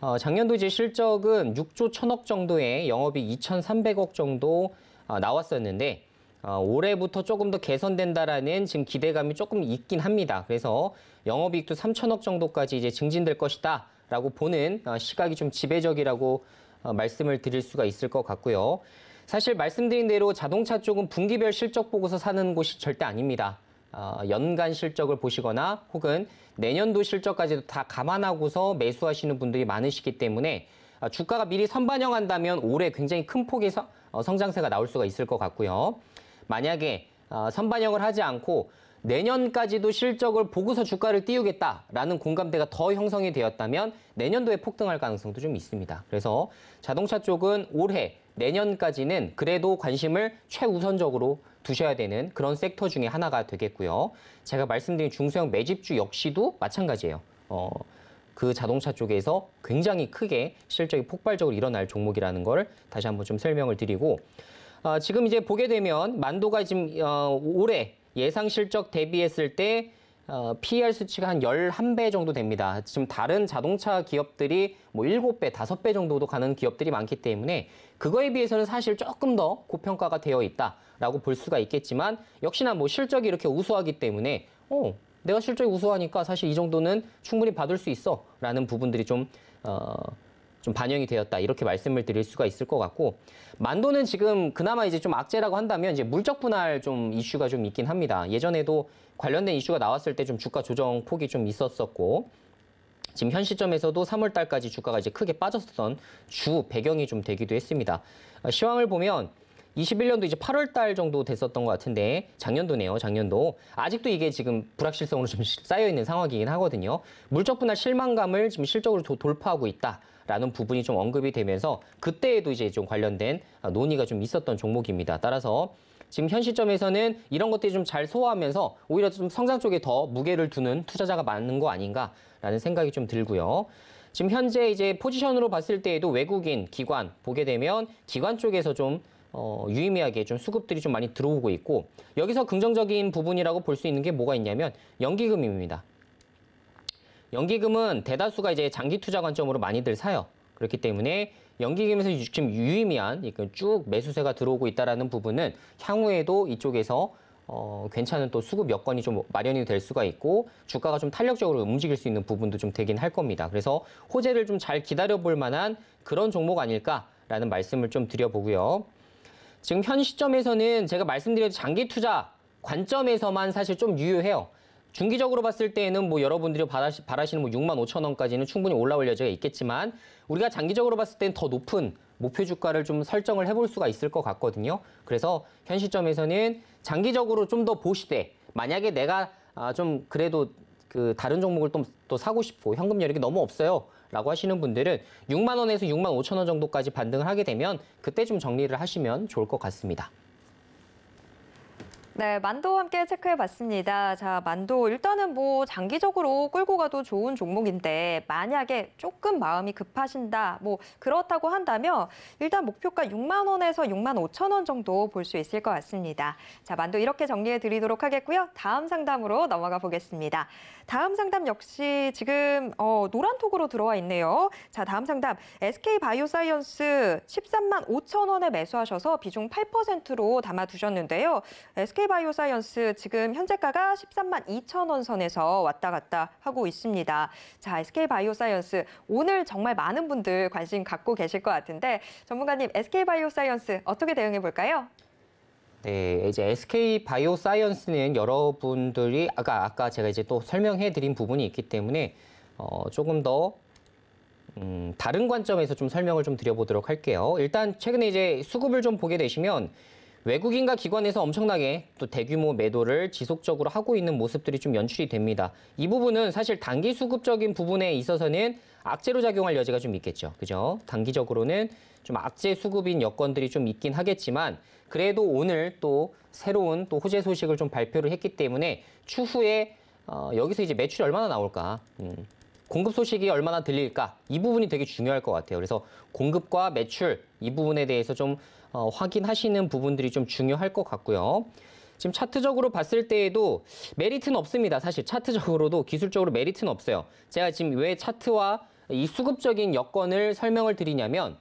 어, 작년도 이제 실적은 6조 1천억 정도의 영업이 2,300억 정도 어, 나왔었는데 아, 올해부터 조금 더 개선된다라는 지금 기대감이 조금 있긴 합니다. 그래서 영업이익도 3천억 정도까지 이제 증진될 것이다라고 보는 어, 시각이 좀 지배적이라고 어, 말씀을 드릴 수가 있을 것 같고요. 사실 말씀드린 대로 자동차 쪽은 분기별 실적 보고서 사는 곳이 절대 아닙니다. 어, 연간 실적을 보시거나 혹은 내년도 실적까지도 다 감안하고서 매수하시는 분들이 많으시기 때문에 어, 주가가 미리 선반영한다면 올해 굉장히 큰 폭의 어, 성장세가 나올 수가 있을 것 같고요. 만약에 어, 선반영을 하지 않고 내년까지도 실적을 보고서 주가를 띄우겠다라는 공감대가 더 형성이 되었다면 내년도에 폭등할 가능성도 좀 있습니다. 그래서 자동차 쪽은 올해 내년까지는 그래도 관심을 최우선적으로 두셔야 되는 그런 섹터 중에 하나가 되겠고요. 제가 말씀드린 중소형 매집주 역시도 마찬가지예요. 어, 그 자동차 쪽에서 굉장히 크게 실적이 폭발적으로 일어날 종목이라는 걸 다시 한번 좀 설명을 드리고 어, 지금 이제 보게 되면 만도가 지금 어, 올해 예상 실적 대비했을 때 어, p e r 수치가 한 11배 정도 됩니다. 지금 다른 자동차 기업들이 뭐 7배, 5배 정도도 가는 기업들이 많기 때문에 그거에 비해서는 사실 조금 더 고평가가 되어 있다라고 볼 수가 있겠지만 역시나 뭐 실적이 이렇게 우수하기 때문에 어, 내가 실적이 우수하니까 사실 이 정도는 충분히 받을 수 있어라는 부분들이 좀 어, 좀 반영이 되었다 이렇게 말씀을 드릴 수가 있을 것 같고 만도는 지금 그나마 이제 좀 악재라고 한다면 이제 물적 분할 좀 이슈가 좀 있긴 합니다. 예전에도 관련된 이슈가 나왔을 때 좀 주가 조정 폭이 좀 있었었고 지금 현 시점에서도 3월 달까지 주가가 이제 크게 빠졌던 주 배경이 좀 되기도 했습니다. 어, 시황을 보면 21년도 이제 8월 달 정도 됐었던 것 같은데 작년도네요. 작년도 아직도 이게 지금 불확실성으로 좀 쌓여 있는 상황이긴 하거든요. 물적 분할 실망감을 지금 실적으로 도, 돌파하고 있다. 라는 부분이 좀 언급이 되면서 그때에도 이제 좀 관련된 아, 논의가 좀 있었던 종목입니다. 따라서 지금 현 시점에서는 이런 것들이 좀 잘 소화하면서 오히려 좀 성장 쪽에 더 무게를 두는 투자자가 많은 거 아닌가라는 생각이 좀 들고요. 지금 현재 이제 포지션으로 봤을 때에도 외국인 기관 보게 되면 기관 쪽에서 좀 어, 유의미하게 좀 수급들이 좀 많이 들어오고 있고 여기서 긍정적인 부분이라고 볼 수 있는 게 뭐가 있냐면 연기금입니다. 연기금은 대다수가 이제 장기 투자 관점으로 많이들 사요. 그렇기 때문에 연기금에서 지금 유의미한 그 쭉 매수세가 들어오고 있다는 부분은 향후에도 이쪽에서 어, 괜찮은 또 수급 여건이 좀 마련이 될 수가 있고 주가가 좀 탄력적으로 움직일 수 있는 부분도 좀 되긴 할 겁니다. 그래서 호재를 좀 잘 기다려볼 만한 그런 종목 아닐까라는 말씀을 좀 드려보고요. 지금 현 시점에서는 제가 말씀드린 장기 투자 관점에서만 사실 좀 유효해요. 중기적으로 봤을 때에는 뭐 여러분들이 바라시는 뭐 6만 5천 원까지는 충분히 올라올 여지가 있겠지만 우리가 장기적으로 봤을 때는 더 높은 목표 주가를 좀 설정을 해볼 수가 있을 것 같거든요. 그래서 현 시점에서는 장기적으로 좀 더 보시되 만약에 내가 아 좀 그래도 그 다른 종목을 또, 또 사고 싶고 현금 여력이 너무 없어요. 라고 하시는 분들은 6만 원에서 6만 5천 원 정도까지 반등을 하게 되면 그때 좀 정리를 하시면 좋을 것 같습니다. 네, 만도 함께 체크해봤습니다. 자, 만도 일단은 뭐 장기적으로 끌고 가도 좋은 종목인데 만약에 조금 마음이 급하신다, 뭐 그렇다고 한다면 일단 목표가 6만 원에서 6만 5천 원 정도 볼 수 있을 것 같습니다. 자, 만도 이렇게 정리해드리도록 하겠고요. 다음 상담으로 넘어가 보겠습니다. 다음 상담 역시 지금 어, 노란톡으로 들어와 있네요. 자, 다음 상담 SK바이오사이언스 13만 5천 원에 매수하셔서 비중 8%로 담아두셨는데요. SK SK바이오사이언스 지금 현재가가 13만 2천 원 선에서 왔다 갔다 하고 있습니다. 자, SK바이오사이언스 오늘 정말 많은 분들 관심 갖고 계실 것 같은데 전문가님 SK바이오사이언스 어떻게 대응해 볼까요? 네, 이제 SK 바이오 사이언스는 여러분들이 아까 아까 제가 이제 또 설명해 드린 부분이 있기 때문에 어, 조금 더 음, 다른 관점에서 좀 설명을 좀 드려보도록 할게요. 일단 최근에 이제 수급을 좀 보게 되시면 외국인과 기관에서 엄청나게 또 대규모 매도를 지속적으로 하고 있는 모습들이 좀 연출이 됩니다. 이 부분은 사실 단기 수급적인 부분에 있어서는 악재로 작용할 여지가 좀 있겠죠. 그죠? 단기적으로는 좀 악재 수급인 여건들이 좀 있긴 하겠지만 그래도 오늘 또 새로운 또 호재 소식을 좀 발표를 했기 때문에 추후에 어, 여기서 이제 매출이 얼마나 나올까? 음. 공급 소식이 얼마나 들릴까 이 부분이 되게 중요할 것 같아요. 그래서 공급과 매출 이 부분에 대해서 좀 어, 확인하시는 부분들이 좀 중요할 것 같고요. 지금 차트적으로 봤을 때에도 메리트는 없습니다. 사실 차트적으로도 기술적으로 메리트는 없어요. 제가 지금 왜 차트와 이 수급적인 여건을 설명을 드리냐면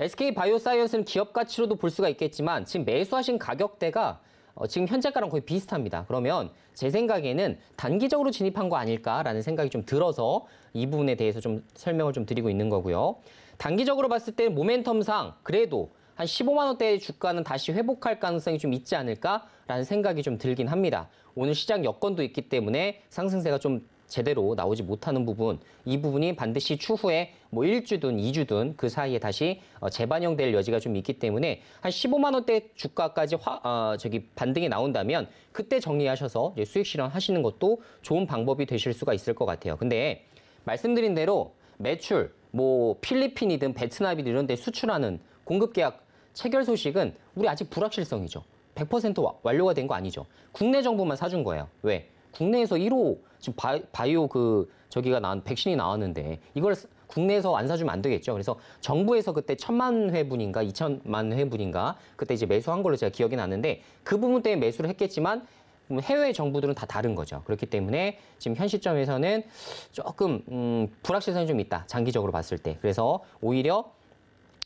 SK 바이오사이언스는 기업 가치로도 볼 수가 있겠지만 지금 매수하신 가격대가 어, 지금 현재가랑 거의 비슷합니다. 그러면 제 생각에는 단기적으로 진입한 거 아닐까라는 생각이 좀 들어서 이 부분에 대해서 좀 설명을 좀 드리고 있는 거고요. 단기적으로 봤을 때 모멘텀상 그래도 한 15만 원대의 주가는 다시 회복할 가능성이 좀 있지 않을까라는 생각이 좀 들긴 합니다. 오늘 시장 여건도 있기 때문에 상승세가 좀 제대로 나오지 못하는 부분, 이 부분이 반드시 추후에 뭐 1주든 2주든 그 사이에 다시 어, 재반영될 여지가 좀 있기 때문에 한 15만 원대 주가까지 화, 어, 저기 반등이 나온다면 그때 정리하셔서 이제 수익 실현하시는 것도 좋은 방법이 되실 수가 있을 것 같아요. 근데 말씀드린 대로 매출, 뭐 필리핀이든 베트남이든 이런 데 수출하는 공급 계약 체결 소식은 우리 아직 불확실성이죠. 100% 완료가 된 거 아니죠. 국내 정부만 사준 거예요. 왜? 국내에서 1호 지금 바이, 오그 저기가 나온 백신이 나왔는데 이걸 국내에서 안 사주면 안 되겠죠. 그래서 정부에서 그때 천만 회분인가 이천만 회분인가 그때 이제 매수한 걸로 제가 기억이 나는데 그 부분 때문에 매수를 했겠지만 음, 해외 정부들은 다 다른 거죠. 그렇기 때문에 지금 현 시점에서는 조금 음, 불확실성이 좀 있다. 장기적으로 봤을 때. 그래서 오히려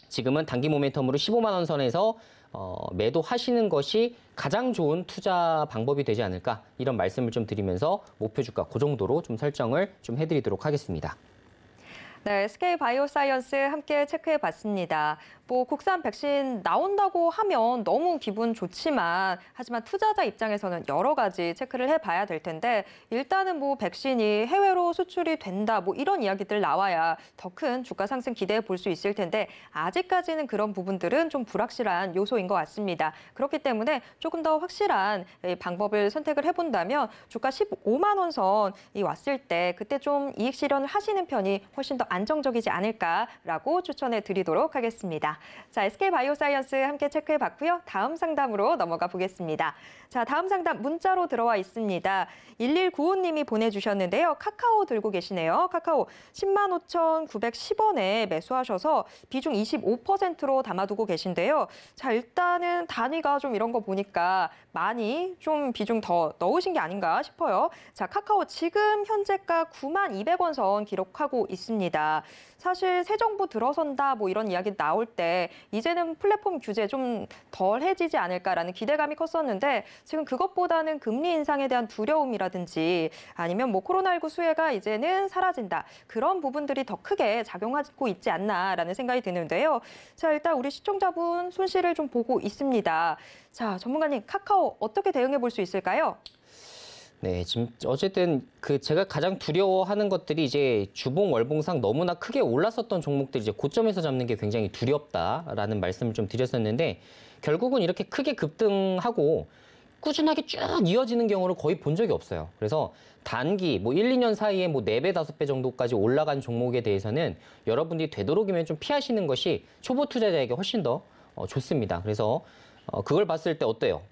지금은 단기 모멘텀으로 15만 원 선에서 어, 매도하시는 것이 가장 좋은 투자 방법이 되지 않을까 이런 말씀을 좀 드리면서 목표 주가 그 정도로 좀 설정을 좀 해드리도록 하겠습니다. 네, SK 바이오사이언스 함께 체크해 봤습니다. 뭐 국산 백신 나온다고 하면 너무 기분 좋지만 하지만 투자자 입장에서는 여러 가지 체크를 해 봐야 될 텐데 일단은 뭐 백신이 해외로 수출이 된다 뭐 이런 이야기들 나와야 더 큰 주가 상승 기대해 볼 수 있을 텐데 아직까지는 그런 부분들은 좀 불확실한 요소인 것 같습니다. 그렇기 때문에 조금 더 확실한 방법을 선택을 해 본다면 주가 15만 원 선이 왔을 때 그때 좀 이익 실현을 하시는 편이 훨씬 더 안정적이지 않을까라고 추천해 드리도록 하겠습니다. 자, SK바이오사이언스 함께 체크해 봤고요. 다음 상담으로 넘어가 보겠습니다. 자, 다음 상담 문자로 들어와 있습니다. 1195님이 보내주셨는데요. 카카오 들고 계시네요. 카카오 10만 5,910원에 매수하셔서 비중 25%로 담아두고 계신데요. 자, 일단은 단위가 좀 이런 거 보니까 많이 좀 비중 더 넣으신 게 아닌가 싶어요. 자, 카카오 지금 현재가 9만 200원 선 기록하고 있습니다. 사실 새 정부 들어선다 뭐 이런 이야기 나올 때 이제는 플랫폼 규제 좀 덜 해지지 않을까라는 기대감이 컸었는데 지금 그것보다는 금리 인상에 대한 두려움이라든지 아니면 뭐 코로나19 수혜가 이제는 사라진다 그런 부분들이 더 크게 작용하고 있지 않나라는 생각이 드는데요. 자 일단 우리 시청자분 손실을 좀 보고 있습니다. 자 전문가님 카카오 어떻게 대응해 볼 수 있을까요? 네, 지금 어쨌든 그 제가 가장 두려워하는 것들이 이제 주봉 월봉상 너무나 크게 올랐었던 종목들 이제 고점에서 잡는 게 굉장히 두렵다라는 말씀을 좀 드렸었는데 결국은 이렇게 크게 급등하고 꾸준하게 쭉 이어지는 경우를 거의 본 적이 없어요. 그래서 단기 뭐 1, 2년 사이에 뭐 4배, 5배 정도까지 올라간 종목에 대해서는 여러분들이 되도록이면 좀 피하시는 것이 초보 투자자에게 훨씬 더 어, 좋습니다. 그래서 어, 그걸 봤을 때 어때요?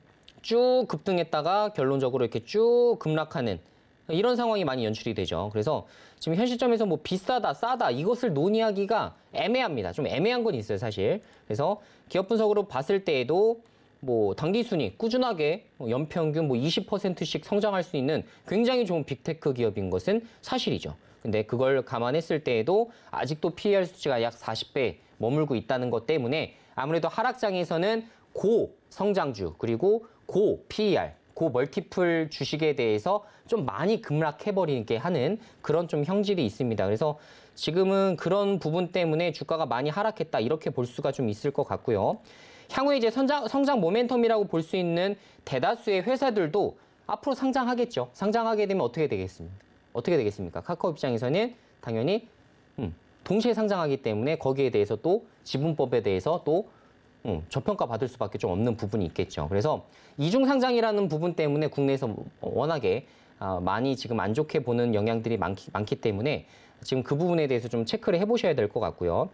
쭉 급등했다가 결론적으로 이렇게 쭉 급락하는 이런 상황이 많이 연출이 되죠. 그래서 지금 현 시점에서 뭐 비싸다, 싸다 이것을 논의하기가 애매합니다. 좀 애매한 건 있어요, 사실. 그래서 기업 분석으로 봤을 때에도 뭐 단기 순이 꾸준하게 뭐 연평균 뭐 20%씩 성장할 수 있는 굉장히 좋은 빅테크 기업인 것은 사실이죠. 근데 그걸 감안했을 때에도 아직도 PER 수치가 약 40배 머물고 있다는 것 때문에 아무래도 하락장에서는 고 성장주 그리고 고 PER 고 멀티플 주식에 대해서 좀 많이 급락해버리게 하는 그런 좀 형질이 있습니다. 그래서 지금은 그런 부분 때문에 주가가 많이 하락했다 이렇게 볼 수가 좀 있을 것 같고요. 향후에 이제 성장, 성장 모멘텀이라고 볼 수 있는 대다수의 회사들도 앞으로 상장하겠죠. 상장하게 되면 어떻게 되겠습니까? 어떻게 되겠습니까? 카카오 입장에서는 당연히 음, 동시에 상장하기 때문에 거기에 대해서 또 지분법에 대해서 또 음, 어, 저평가 받을 수밖에 좀 없는 부분이 있겠죠. 그래서 이중 상장이라는 부분 때문에 국내에서 워낙에 아, 많이 지금 안 좋게 보는 영향들이 많기, 많기 때문에 지금 그 부분에 대해서 좀 체크를 해보셔야 될 것 같고요.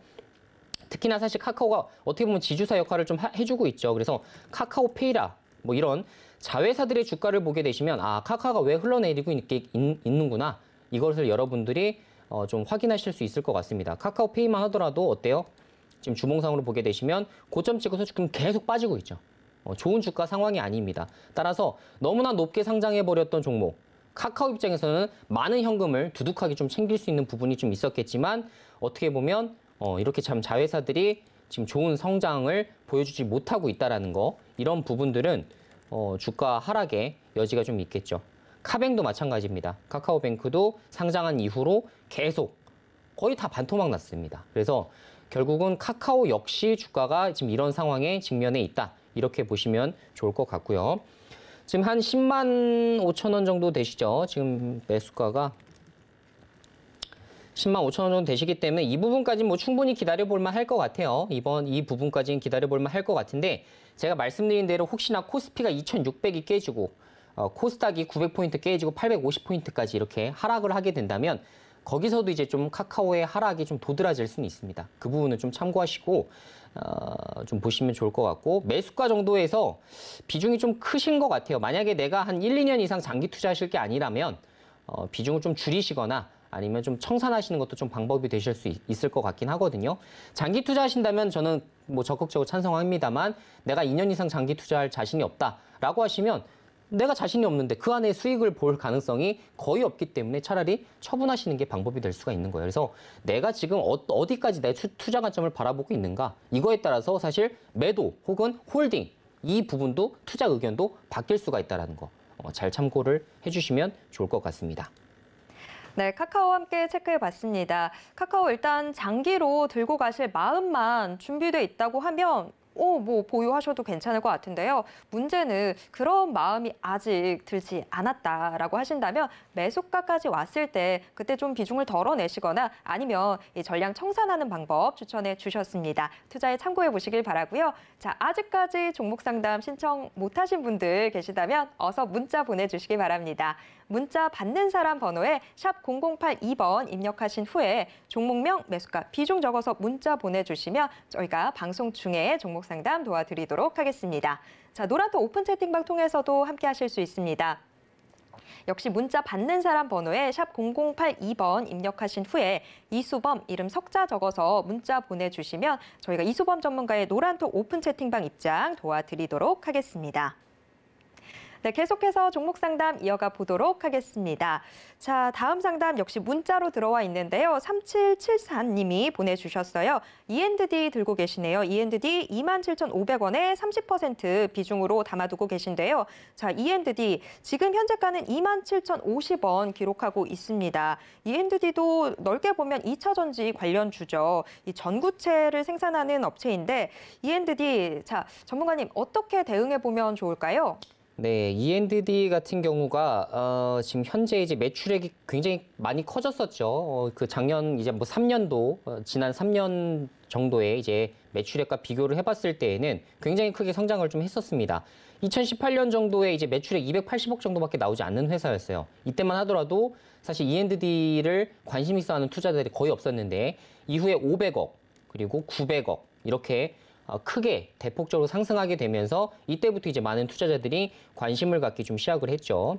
특히나 사실 카카오가 어떻게 보면 지주사 역할을 좀 하, 해주고 있죠. 그래서 카카오페이라 뭐 이런 자회사들의 주가를 보게 되시면 아 카카오가 왜 흘러내리고 있, 있는구나 이것을 여러분들이 어, 좀 확인하실 수 있을 것 같습니다. 카카오페이만 하더라도 어때요? 지금 주봉상으로 보게 되시면 고점 찍어서 지금 계속 빠지고 있죠. 어, 좋은 주가 상황이 아닙니다. 따라서 너무나 높게 상장해버렸던 종목, 카카오 입장에서는 많은 현금을 두둑하게 좀 챙길 수 있는 부분이 좀 있었겠지만 어떻게 보면 어, 이렇게 참 자회사들이 지금 좋은 성장을 보여주지 못하고 있다라는 거 이런 부분들은 어, 주가 하락에 여지가 좀 있겠죠. 카뱅도 마찬가지입니다. 카카오뱅크도 상장한 이후로 계속 거의 다 반토막 났습니다. 그래서 결국은 카카오 역시 주가가 지금 이런 상황에 직면해 있다. 이렇게 보시면 좋을 것 같고요. 지금 한 10만 5천 원 정도 되시죠? 지금 매수가가 10만 5천 원 정도 되시기 때문에 이 부분까지 뭐 충분히 기다려볼만 할 것 같아요. 이번 이 부분까지는 기다려볼만 할 것 같은데 제가 말씀드린 대로 혹시나 코스피가 2,600이 깨지고 어, 코스닥이 900포인트 깨지고 850포인트까지 이렇게 하락을 하게 된다면 거기서도 이제 좀 카카오의 하락이 좀 도드라질 수는 있습니다. 그 부분은 좀 참고하시고 어, 좀 보시면 좋을 것 같고 매수가 정도에서 비중이 좀 크신 것 같아요. 만약에 내가 한 1, 2년 이상 장기 투자하실 게 아니라면 어, 비중을 좀 줄이시거나 아니면 좀 청산하시는 것도 좀 방법이 되실 수 있을 것 같긴 하거든요. 장기 투자하신다면 저는 뭐 적극적으로 찬성합니다만 내가 2년 이상 장기 투자할 자신이 없다라고 하시면 내가 자신이 없는데 그 안에 수익을 볼 가능성이 거의 없기 때문에 차라리 처분하시는 게 방법이 될 수가 있는 거예요. 그래서 내가 지금 어, 디까지내 투자 관점을 바라보고 있는가 이거에 따라서 사실 매도 혹은 홀딩 이 부분도 투자 의견도 바뀔 수가 있다는 거. 어, 잘 참고를 해주시면 좋을 것 같습니다. 네, 카카오 함께 체크해 봤습니다. 카카오 일단 장기로 들고 가실 마음만 준비돼 있다고 하면 어, 뭐 보유하셔도 괜찮을 것 같은데요. 문제는 그런 마음이 아직 들지 않았다라고 하신다면 매수가까지 왔을 때 그때 좀 비중을 덜어내시거나 아니면 이 전량 청산하는 방법 추천해 주셨습니다. 투자에 참고해 보시길 바라고요. 자 아직까지 종목 상담 신청 못하신 분들 계시다면 어서 문자 보내주시기 바랍니다. 문자 받는 사람 번호에 샵 0082번 입력하신 후에 종목명, 매수가, 비중 적어서 문자 보내주시면 저희가 방송 중에 종목 상담 도와드리도록 하겠습니다. 자, 노란토 오픈 채팅방 통해서도 함께 하실 수 있습니다. 역시 문자 받는 사람 번호에 샵 0082번 입력하신 후에 이수범 이름 석자 적어서 문자 보내주시면 저희가 이수범 전문가의 노란톡 오픈 채팅방 입장 도와드리도록 하겠습니다. 네, 계속해서 종목 상담 이어가 보도록 하겠습니다. 자, 다음 상담 역시 문자로 들어와 있는데요. 3774님이 보내주셨어요. E&D 들고 계시네요. E&D 27,500원에 30% 비중으로 담아두고 계신데요. 자, E&D 지금 현재가는 27,050원 기록하고 있습니다. E&D도 넓게 보면 2차전지 관련 주죠. 이 전구체를 생산하는 업체인데 E&D 자, 전문가님 어떻게 대응해 보면 좋을까요? 네, E&D 같은 경우가 어, 지금 현재 이제 매출액이 굉장히 많이 커졌었죠. 어, 그 작년 이제 뭐 3년도 어, 지난 3년 정도에 이제 매출액과 비교를 해봤을 때에는 굉장히 크게 성장을 좀 했었습니다. 2018년 정도에 이제 매출액 280억 정도밖에 나오지 않는 회사였어요. 이때만 하더라도 사실 E&D를 관심 있어하는 투자자들이 거의 없었는데 이후에 500억 그리고 900억 이렇게 어, 크게 대폭적으로 상승하게 되면서 이때부터 이제 많은 투자자들이 관심을 갖기 좀 시작을 했죠.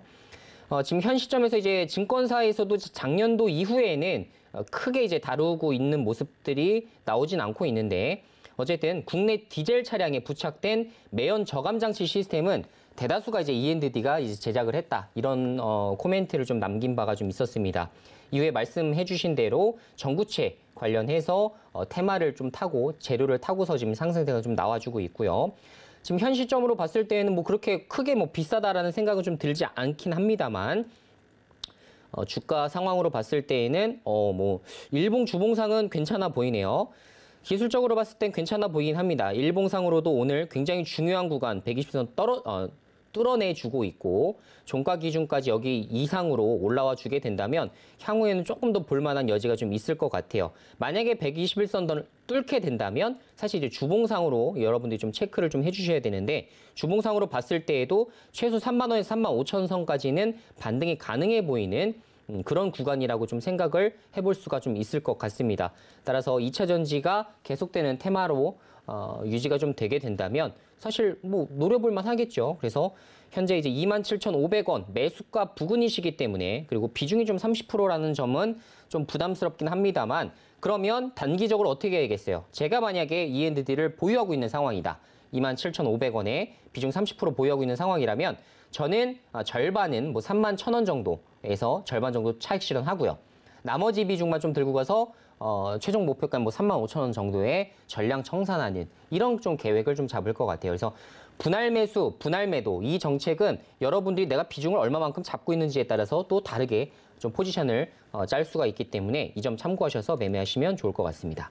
어, 지금 현 시점에서 이제 증권사에서도 작년도 이후에는 어, 크게 이제 다루고 있는 모습들이 나오진 않고 있는데 어쨌든 국내 디젤 차량에 부착된 매연 저감 장치 시스템은 대다수가 이제 E&D가 n 이제 제작을 했다 이런 어, 코멘트를 좀 남긴 바가 좀 있었습니다. 이후에 말씀해주신 대로 전구체 관련해서 어, 테마를 좀 타고 재료를 타고서 지금 상승세가 좀 나와주고 있고요. 지금 현 시점으로 봤을 때에는 뭐 그렇게 크게 뭐 비싸다라는 생각은 좀 들지 않긴 합니다만 어, 주가 상황으로 봤을 때에는 어, 뭐 일봉 주봉상은 괜찮아 보이네요. 기술적으로 봤을 땐 괜찮아 보이긴 합니다. 일봉상으로도 오늘 굉장히 중요한 구간 120선 떨어 어, 뚫어내주고 있고 종가 기준까지 여기 이상으로 올라와 주게 된다면 향후에는 조금 더 볼만한 여지가 좀 있을 것 같아요. 만약에 121선을 뚫게 된다면 사실 이제 주봉상으로 여러분들이 좀 체크를 좀 해주셔야 되는데 주봉상으로 봤을 때에도 최소 3만 원에서 3만 5천 선까지는 반등이 가능해 보이는 음, 그런 구간이라고 좀 생각을 해볼 수가 좀 있을 것 같습니다. 따라서 2차 전지가 계속되는 테마로 어, 유지가 좀 되게 된다면 사실 뭐 노려볼 만하겠죠. 그래서 현재 이제 27,500원 매수가 부근이시기 때문에 그리고 비중이 좀 30%라는 점은 좀 부담스럽긴 합니다만 그러면 단기적으로 어떻게 해야겠어요? 제가 만약에 ENDD를 보유하고 있는 상황이다. 27,500원에 비중 30% 보유하고 있는 상황이라면 저는 아, 절반은 뭐 3만 1,000원 정도에서 절반 정도 차익 실현하고요. 나머지 비중만 좀 들고 가서 어, 최종 목표가 뭐 3만 5천 원 정도의 전량 청산안인 이런 좀 계획을 좀 잡을 것 같아요. 그래서 분할 매수, 분할 매도 이 정책은 여러분들이 내가 비중을 얼마만큼 잡고 있는지에 따라서 또 다르게 좀 포지션을 어, 짤 수가 있기 때문에 이 점 참고하셔서 매매하시면 좋을 것 같습니다.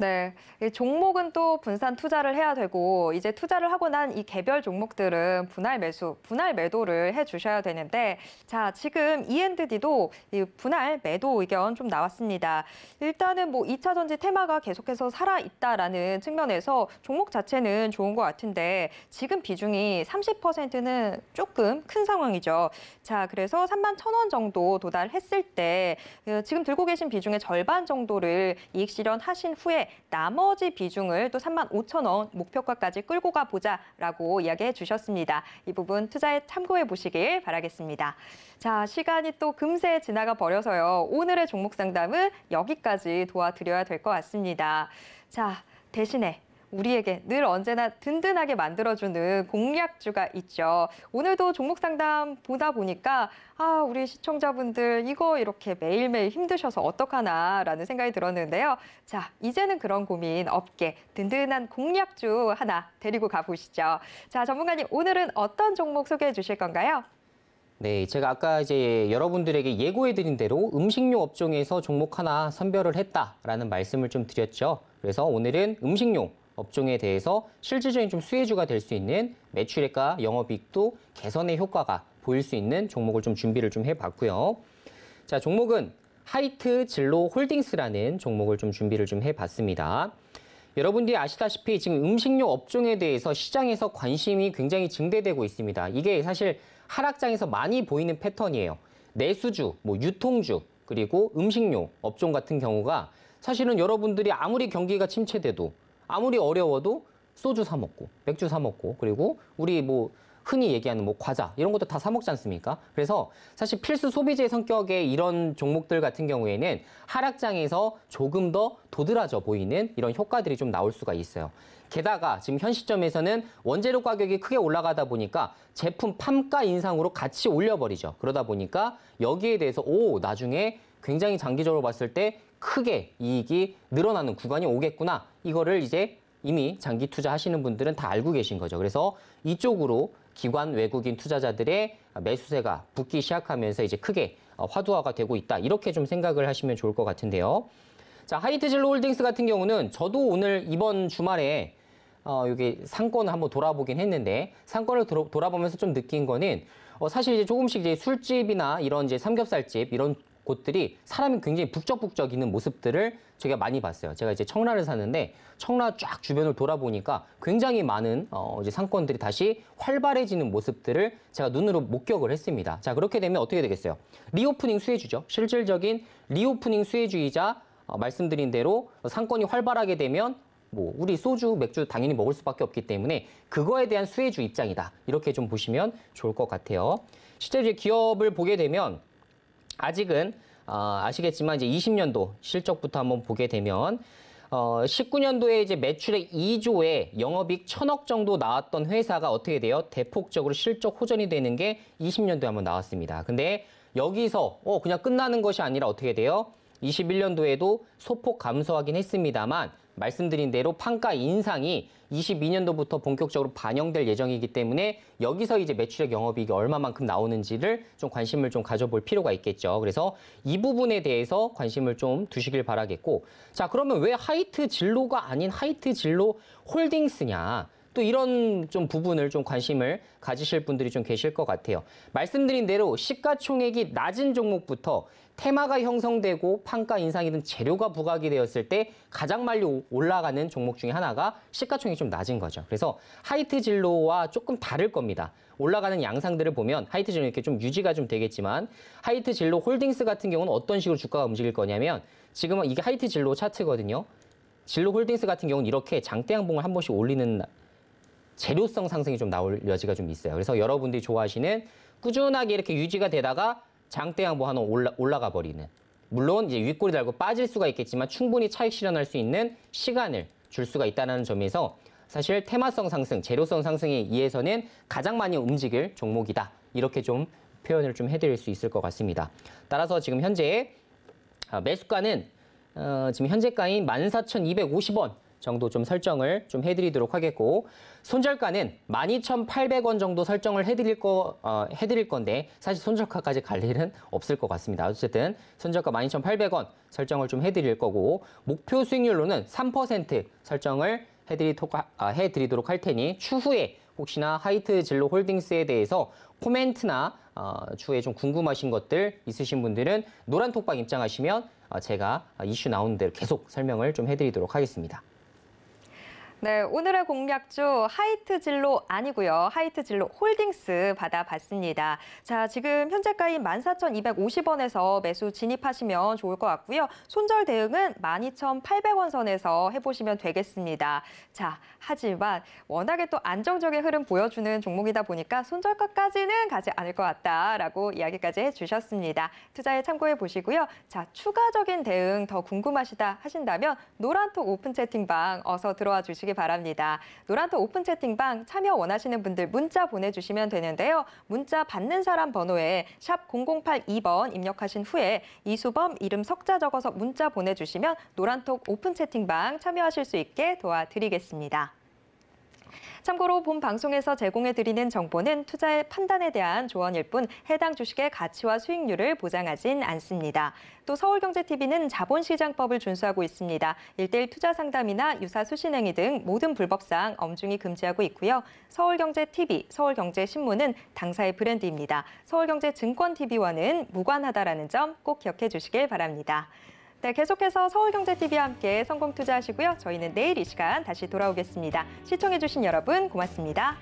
네, 종목은 또 분산 투자를 해야 되고 이제 투자를 하고 난 이 개별 종목들은 분할 매수, 분할 매도를 해주셔야 되는데 자 지금 E&D도 이 분할 매도 의견 좀 나왔습니다. 일단은 뭐 2차 전지 테마가 계속해서 살아 있다라는 측면에서 종목 자체는 좋은 것 같은데 지금 비중이 30%는 조금 큰 상황이죠. 자 그래서 3만 천 원 정도 도달했을 때 어, 지금 들고 계신 비중의 절반 정도를 이익 실현하신 후에 나머지 비중을 또 3만 5천 원 목표가까지 끌고 가보자라고 이야기해 주셨습니다. 이 부분 투자에 참고해 보시길 바라겠습니다. 자, 시간이 또 금세 지나가 버려서요. 오늘의 종목 상담은 여기까지 도와드려야 될 것 같습니다. 자, 대신에 우리에게 늘 언제나 든든하게 만들어주는 공략주가 있죠. 오늘도 종목 상담 보다 보니까 아 우리 시청자분들 이거 이렇게 매일매일 힘드셔서 어떡하나라는 생각이 들었는데요. 자 이제는 그런 고민 없게 든든한 공략주 하나 데리고 가보시죠. 자 전문가님 오늘은 어떤 종목 소개해 주실 건가요? 네, 제가 아까 이제 여러분들에게 예고해드린 대로 음식료 업종에서 종목 하나 선별을 했다라는 말씀을 좀 드렸죠. 그래서 오늘은 음식료 업종에 대해서 실질적인 좀 수혜주가 될 수 있는 매출액과 영업이익도 개선의 효과가 보일 수 있는 종목을 좀 준비를 좀 해봤고요. 자, 종목은 하이트 진로 홀딩스라는 종목을 좀 준비를 좀 해봤습니다. 여러분들이 아시다시피 지금 음식료 업종에 대해서 시장에서 관심이 굉장히 증대되고 있습니다. 이게 사실 하락장에서 많이 보이는 패턴이에요. 내수주, 뭐 유통주, 그리고 음식료 업종 같은 경우가 사실은 여러분들이 아무리 경기가 침체돼도 아무리 어려워도 소주 사 먹고 맥주 사 먹고 그리고 우리 뭐 흔히 얘기하는 뭐 과자 이런 것도 다 사 먹지 않습니까? 그래서 사실 필수 소비재 성격의 이런 종목들 같은 경우에는 하락장에서 조금 더 도드라져 보이는 이런 효과들이 좀 나올 수가 있어요. 게다가 지금 현 시점에서는 원재료 가격이 크게 올라가다 보니까 제품 판가 인상으로 같이 올려버리죠. 그러다 보니까 여기에 대해서 오 나중에 굉장히 장기적으로 봤을 때 크게 이익이 늘어나는 구간이 오겠구나. 이거를 이제 이미 장기 투자하시는 분들은 다 알고 계신 거죠. 그래서 이쪽으로 기관 외국인 투자자들의 매수세가 붙기 시작하면서 이제 크게 어, 화두화가 되고 있다. 이렇게 좀 생각을 하시면 좋을 것 같은데요. 자, 하이트질로 홀딩스 같은 경우는 저도 오늘 이번 주말에 어, 여기 상권을 한번 돌아보긴 했는데 상권을 돌아, 보면서좀 느낀 거는 어, 사실 이제 조금씩 이제 술집이나 이런 이제 삼겹살집 이런 곳들이 사람이 굉장히 북적북적이는 모습들을 제가 많이 봤어요. 제가 이제 청라를 샀는데 청라 쫙 주변을 돌아보니까 굉장히 많은 어 이제 상권들이 다시 활발해지는 모습들을 제가 눈으로 목격을 했습니다. 자 그렇게 되면 어떻게 되겠어요? 리오프닝 수혜주죠. 실질적인 리오프닝 수혜주이자 어 말씀드린 대로 상권이 활발하게 되면 뭐 우리 소주, 맥주 당연히 먹을 수밖에 없기 때문에 그거에 대한 수혜주 입장이다. 이렇게 좀 보시면 좋을 것 같아요. 실제 이제 기업을 보게 되면 아직은 어, 아시겠지만 이제 20년도 실적부터 한번 보게 되면 어, 19년도에 이제 매출액 2조에 영업이익 1천억 정도 나왔던 회사가 어떻게 돼요? 대폭적으로 실적 호전이 되는 게 20년도에 한번 나왔습니다. 근데 여기서 어, 그냥 끝나는 것이 아니라 어떻게 돼요? 21년도에도 소폭 감소하긴 했습니다만 말씀드린 대로 판가 인상이 22년도부터 본격적으로 반영될 예정이기 때문에 여기서 이제 매출액 영업이익이 얼마만큼 나오는지를 좀 관심을 좀 가져볼 필요가 있겠죠. 그래서 이 부분에 대해서 관심을 좀 두시길 바라겠고 자 그러면 왜 하이트 진로가 아닌 하이트 진로 홀딩스냐 또 이런 좀 부분을 좀 관심을 가지실 분들이 좀 계실 것 같아요. 말씀드린 대로 시가총액이 낮은 종목부터 테마가 형성되고 판가 인상이 든 재료가 부각이 되었을 때 가장 많이 올라가는 종목 중에 하나가 시가총액이 좀 낮은 거죠. 그래서 하이트 진로와 조금 다를 겁니다. 올라가는 양상들을 보면 하이트 진로 이렇게 좀 유지가 좀 되겠지만 하이트 진로 홀딩스 같은 경우는 어떤 식으로 주가가 움직일 거냐면 지금은 이게 하이트 진로 차트거든요. 진로 홀딩스 같은 경우는 이렇게 장대 양봉을 한 번씩 올리는 재료성 상승이 좀 나올 여지가 좀 있어요. 그래서 여러분들이 좋아하시는 꾸준하게 이렇게 유지가 되다가 장대양 뭐 하나 올라, 올라가 버리는 물론 이제 윗골이 달고 빠질 수가 있겠지만 충분히 차익 실현할 수 있는 시간을 줄 수가 있다는 점에서 사실 테마성 상승, 재료성 상승에 의해서는 가장 많이 움직일 종목이다. 이렇게 좀 표현을 좀 해드릴 수 있을 것 같습니다. 따라서 지금 현재 아, 매수가는 어, 지금 현재가인 14,250원 정도 좀 설정을 좀 해드리도록 하겠고 손절가는 12,800원 정도 설정을 해드릴 거 어, 해드릴 건데 사실 손절가까지 갈 일은 없을 것 같습니다. 어쨌든 손절가 12,800원 설정을 좀 해드릴 거고 목표 수익률로는 3% 설정을 해드리도록, 아, 해드리도록 할 테니 추후에 혹시나 하이트 진로 홀딩스에 대해서 코멘트나 어, 추후에 좀 궁금하신 것들 있으신 분들은 노란톡방 입장하시면 어, 제가 이슈 나오는 대로 계속 설명을 좀 해드리도록 하겠습니다. 네, 오늘의 공략주 하이트 진로 아니고요. 하이트 진로 홀딩스 받아봤습니다. 자, 지금 현재가인 14,250원에서 매수 진입하시면 좋을 것 같고요. 손절 대응은 12,800원 선에서 해보시면 되겠습니다. 자, 하지만 워낙에 또 안정적인 흐름 보여주는 종목이다 보니까 손절가까지는 가지 않을 것 같다라고 이야기까지 해주셨습니다. 투자에 참고해 보시고요. 자, 추가적인 대응 더 궁금하시다 하신다면 노란톡 오픈 채팅방 어서 들어와 주시기 주시기 바랍니다. 노란톡 오픈 채팅방 참여 원하시는 분들 문자 보내주시면 되는데요. 문자 받는 사람 번호에 샵 0082번 입력하신 후에 이수범 이름 석자 적어서 문자 보내주시면 노란톡 오픈 채팅방 참여하실 수 있게 도와드리겠습니다. 참고로 본 방송에서 제공해드리는 정보는 투자의 판단에 대한 조언일 뿐 해당 주식의 가치와 수익률을 보장하진 않습니다. 또 서울경제TV는 자본시장법을 준수하고 있습니다. 일대일 투자 상담이나 유사 수신행위 등 모든 불법사항 엄중히 금지하고 있고요. 서울경제TV, 서울경제신문은 당사의 브랜드입니다. 서울경제증권TV와는 무관하다라는 점 꼭 기억해 주시길 바랍니다. 네, 계속해서 서울경제TV와 함께 성공 투자하시고요. 저희는 내일 이 시간 다시 돌아오겠습니다. 시청해주신 여러분 고맙습니다.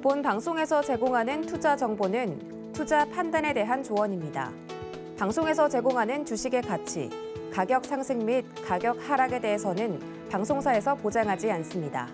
본 방송에서 제공하는 투자 정보는 투자 판단에 대한 조언입니다. 방송에서 제공하는 주식의 가치, 가격 상승 및 가격 하락에 대해서는 방송사에서 보장하지 않습니다.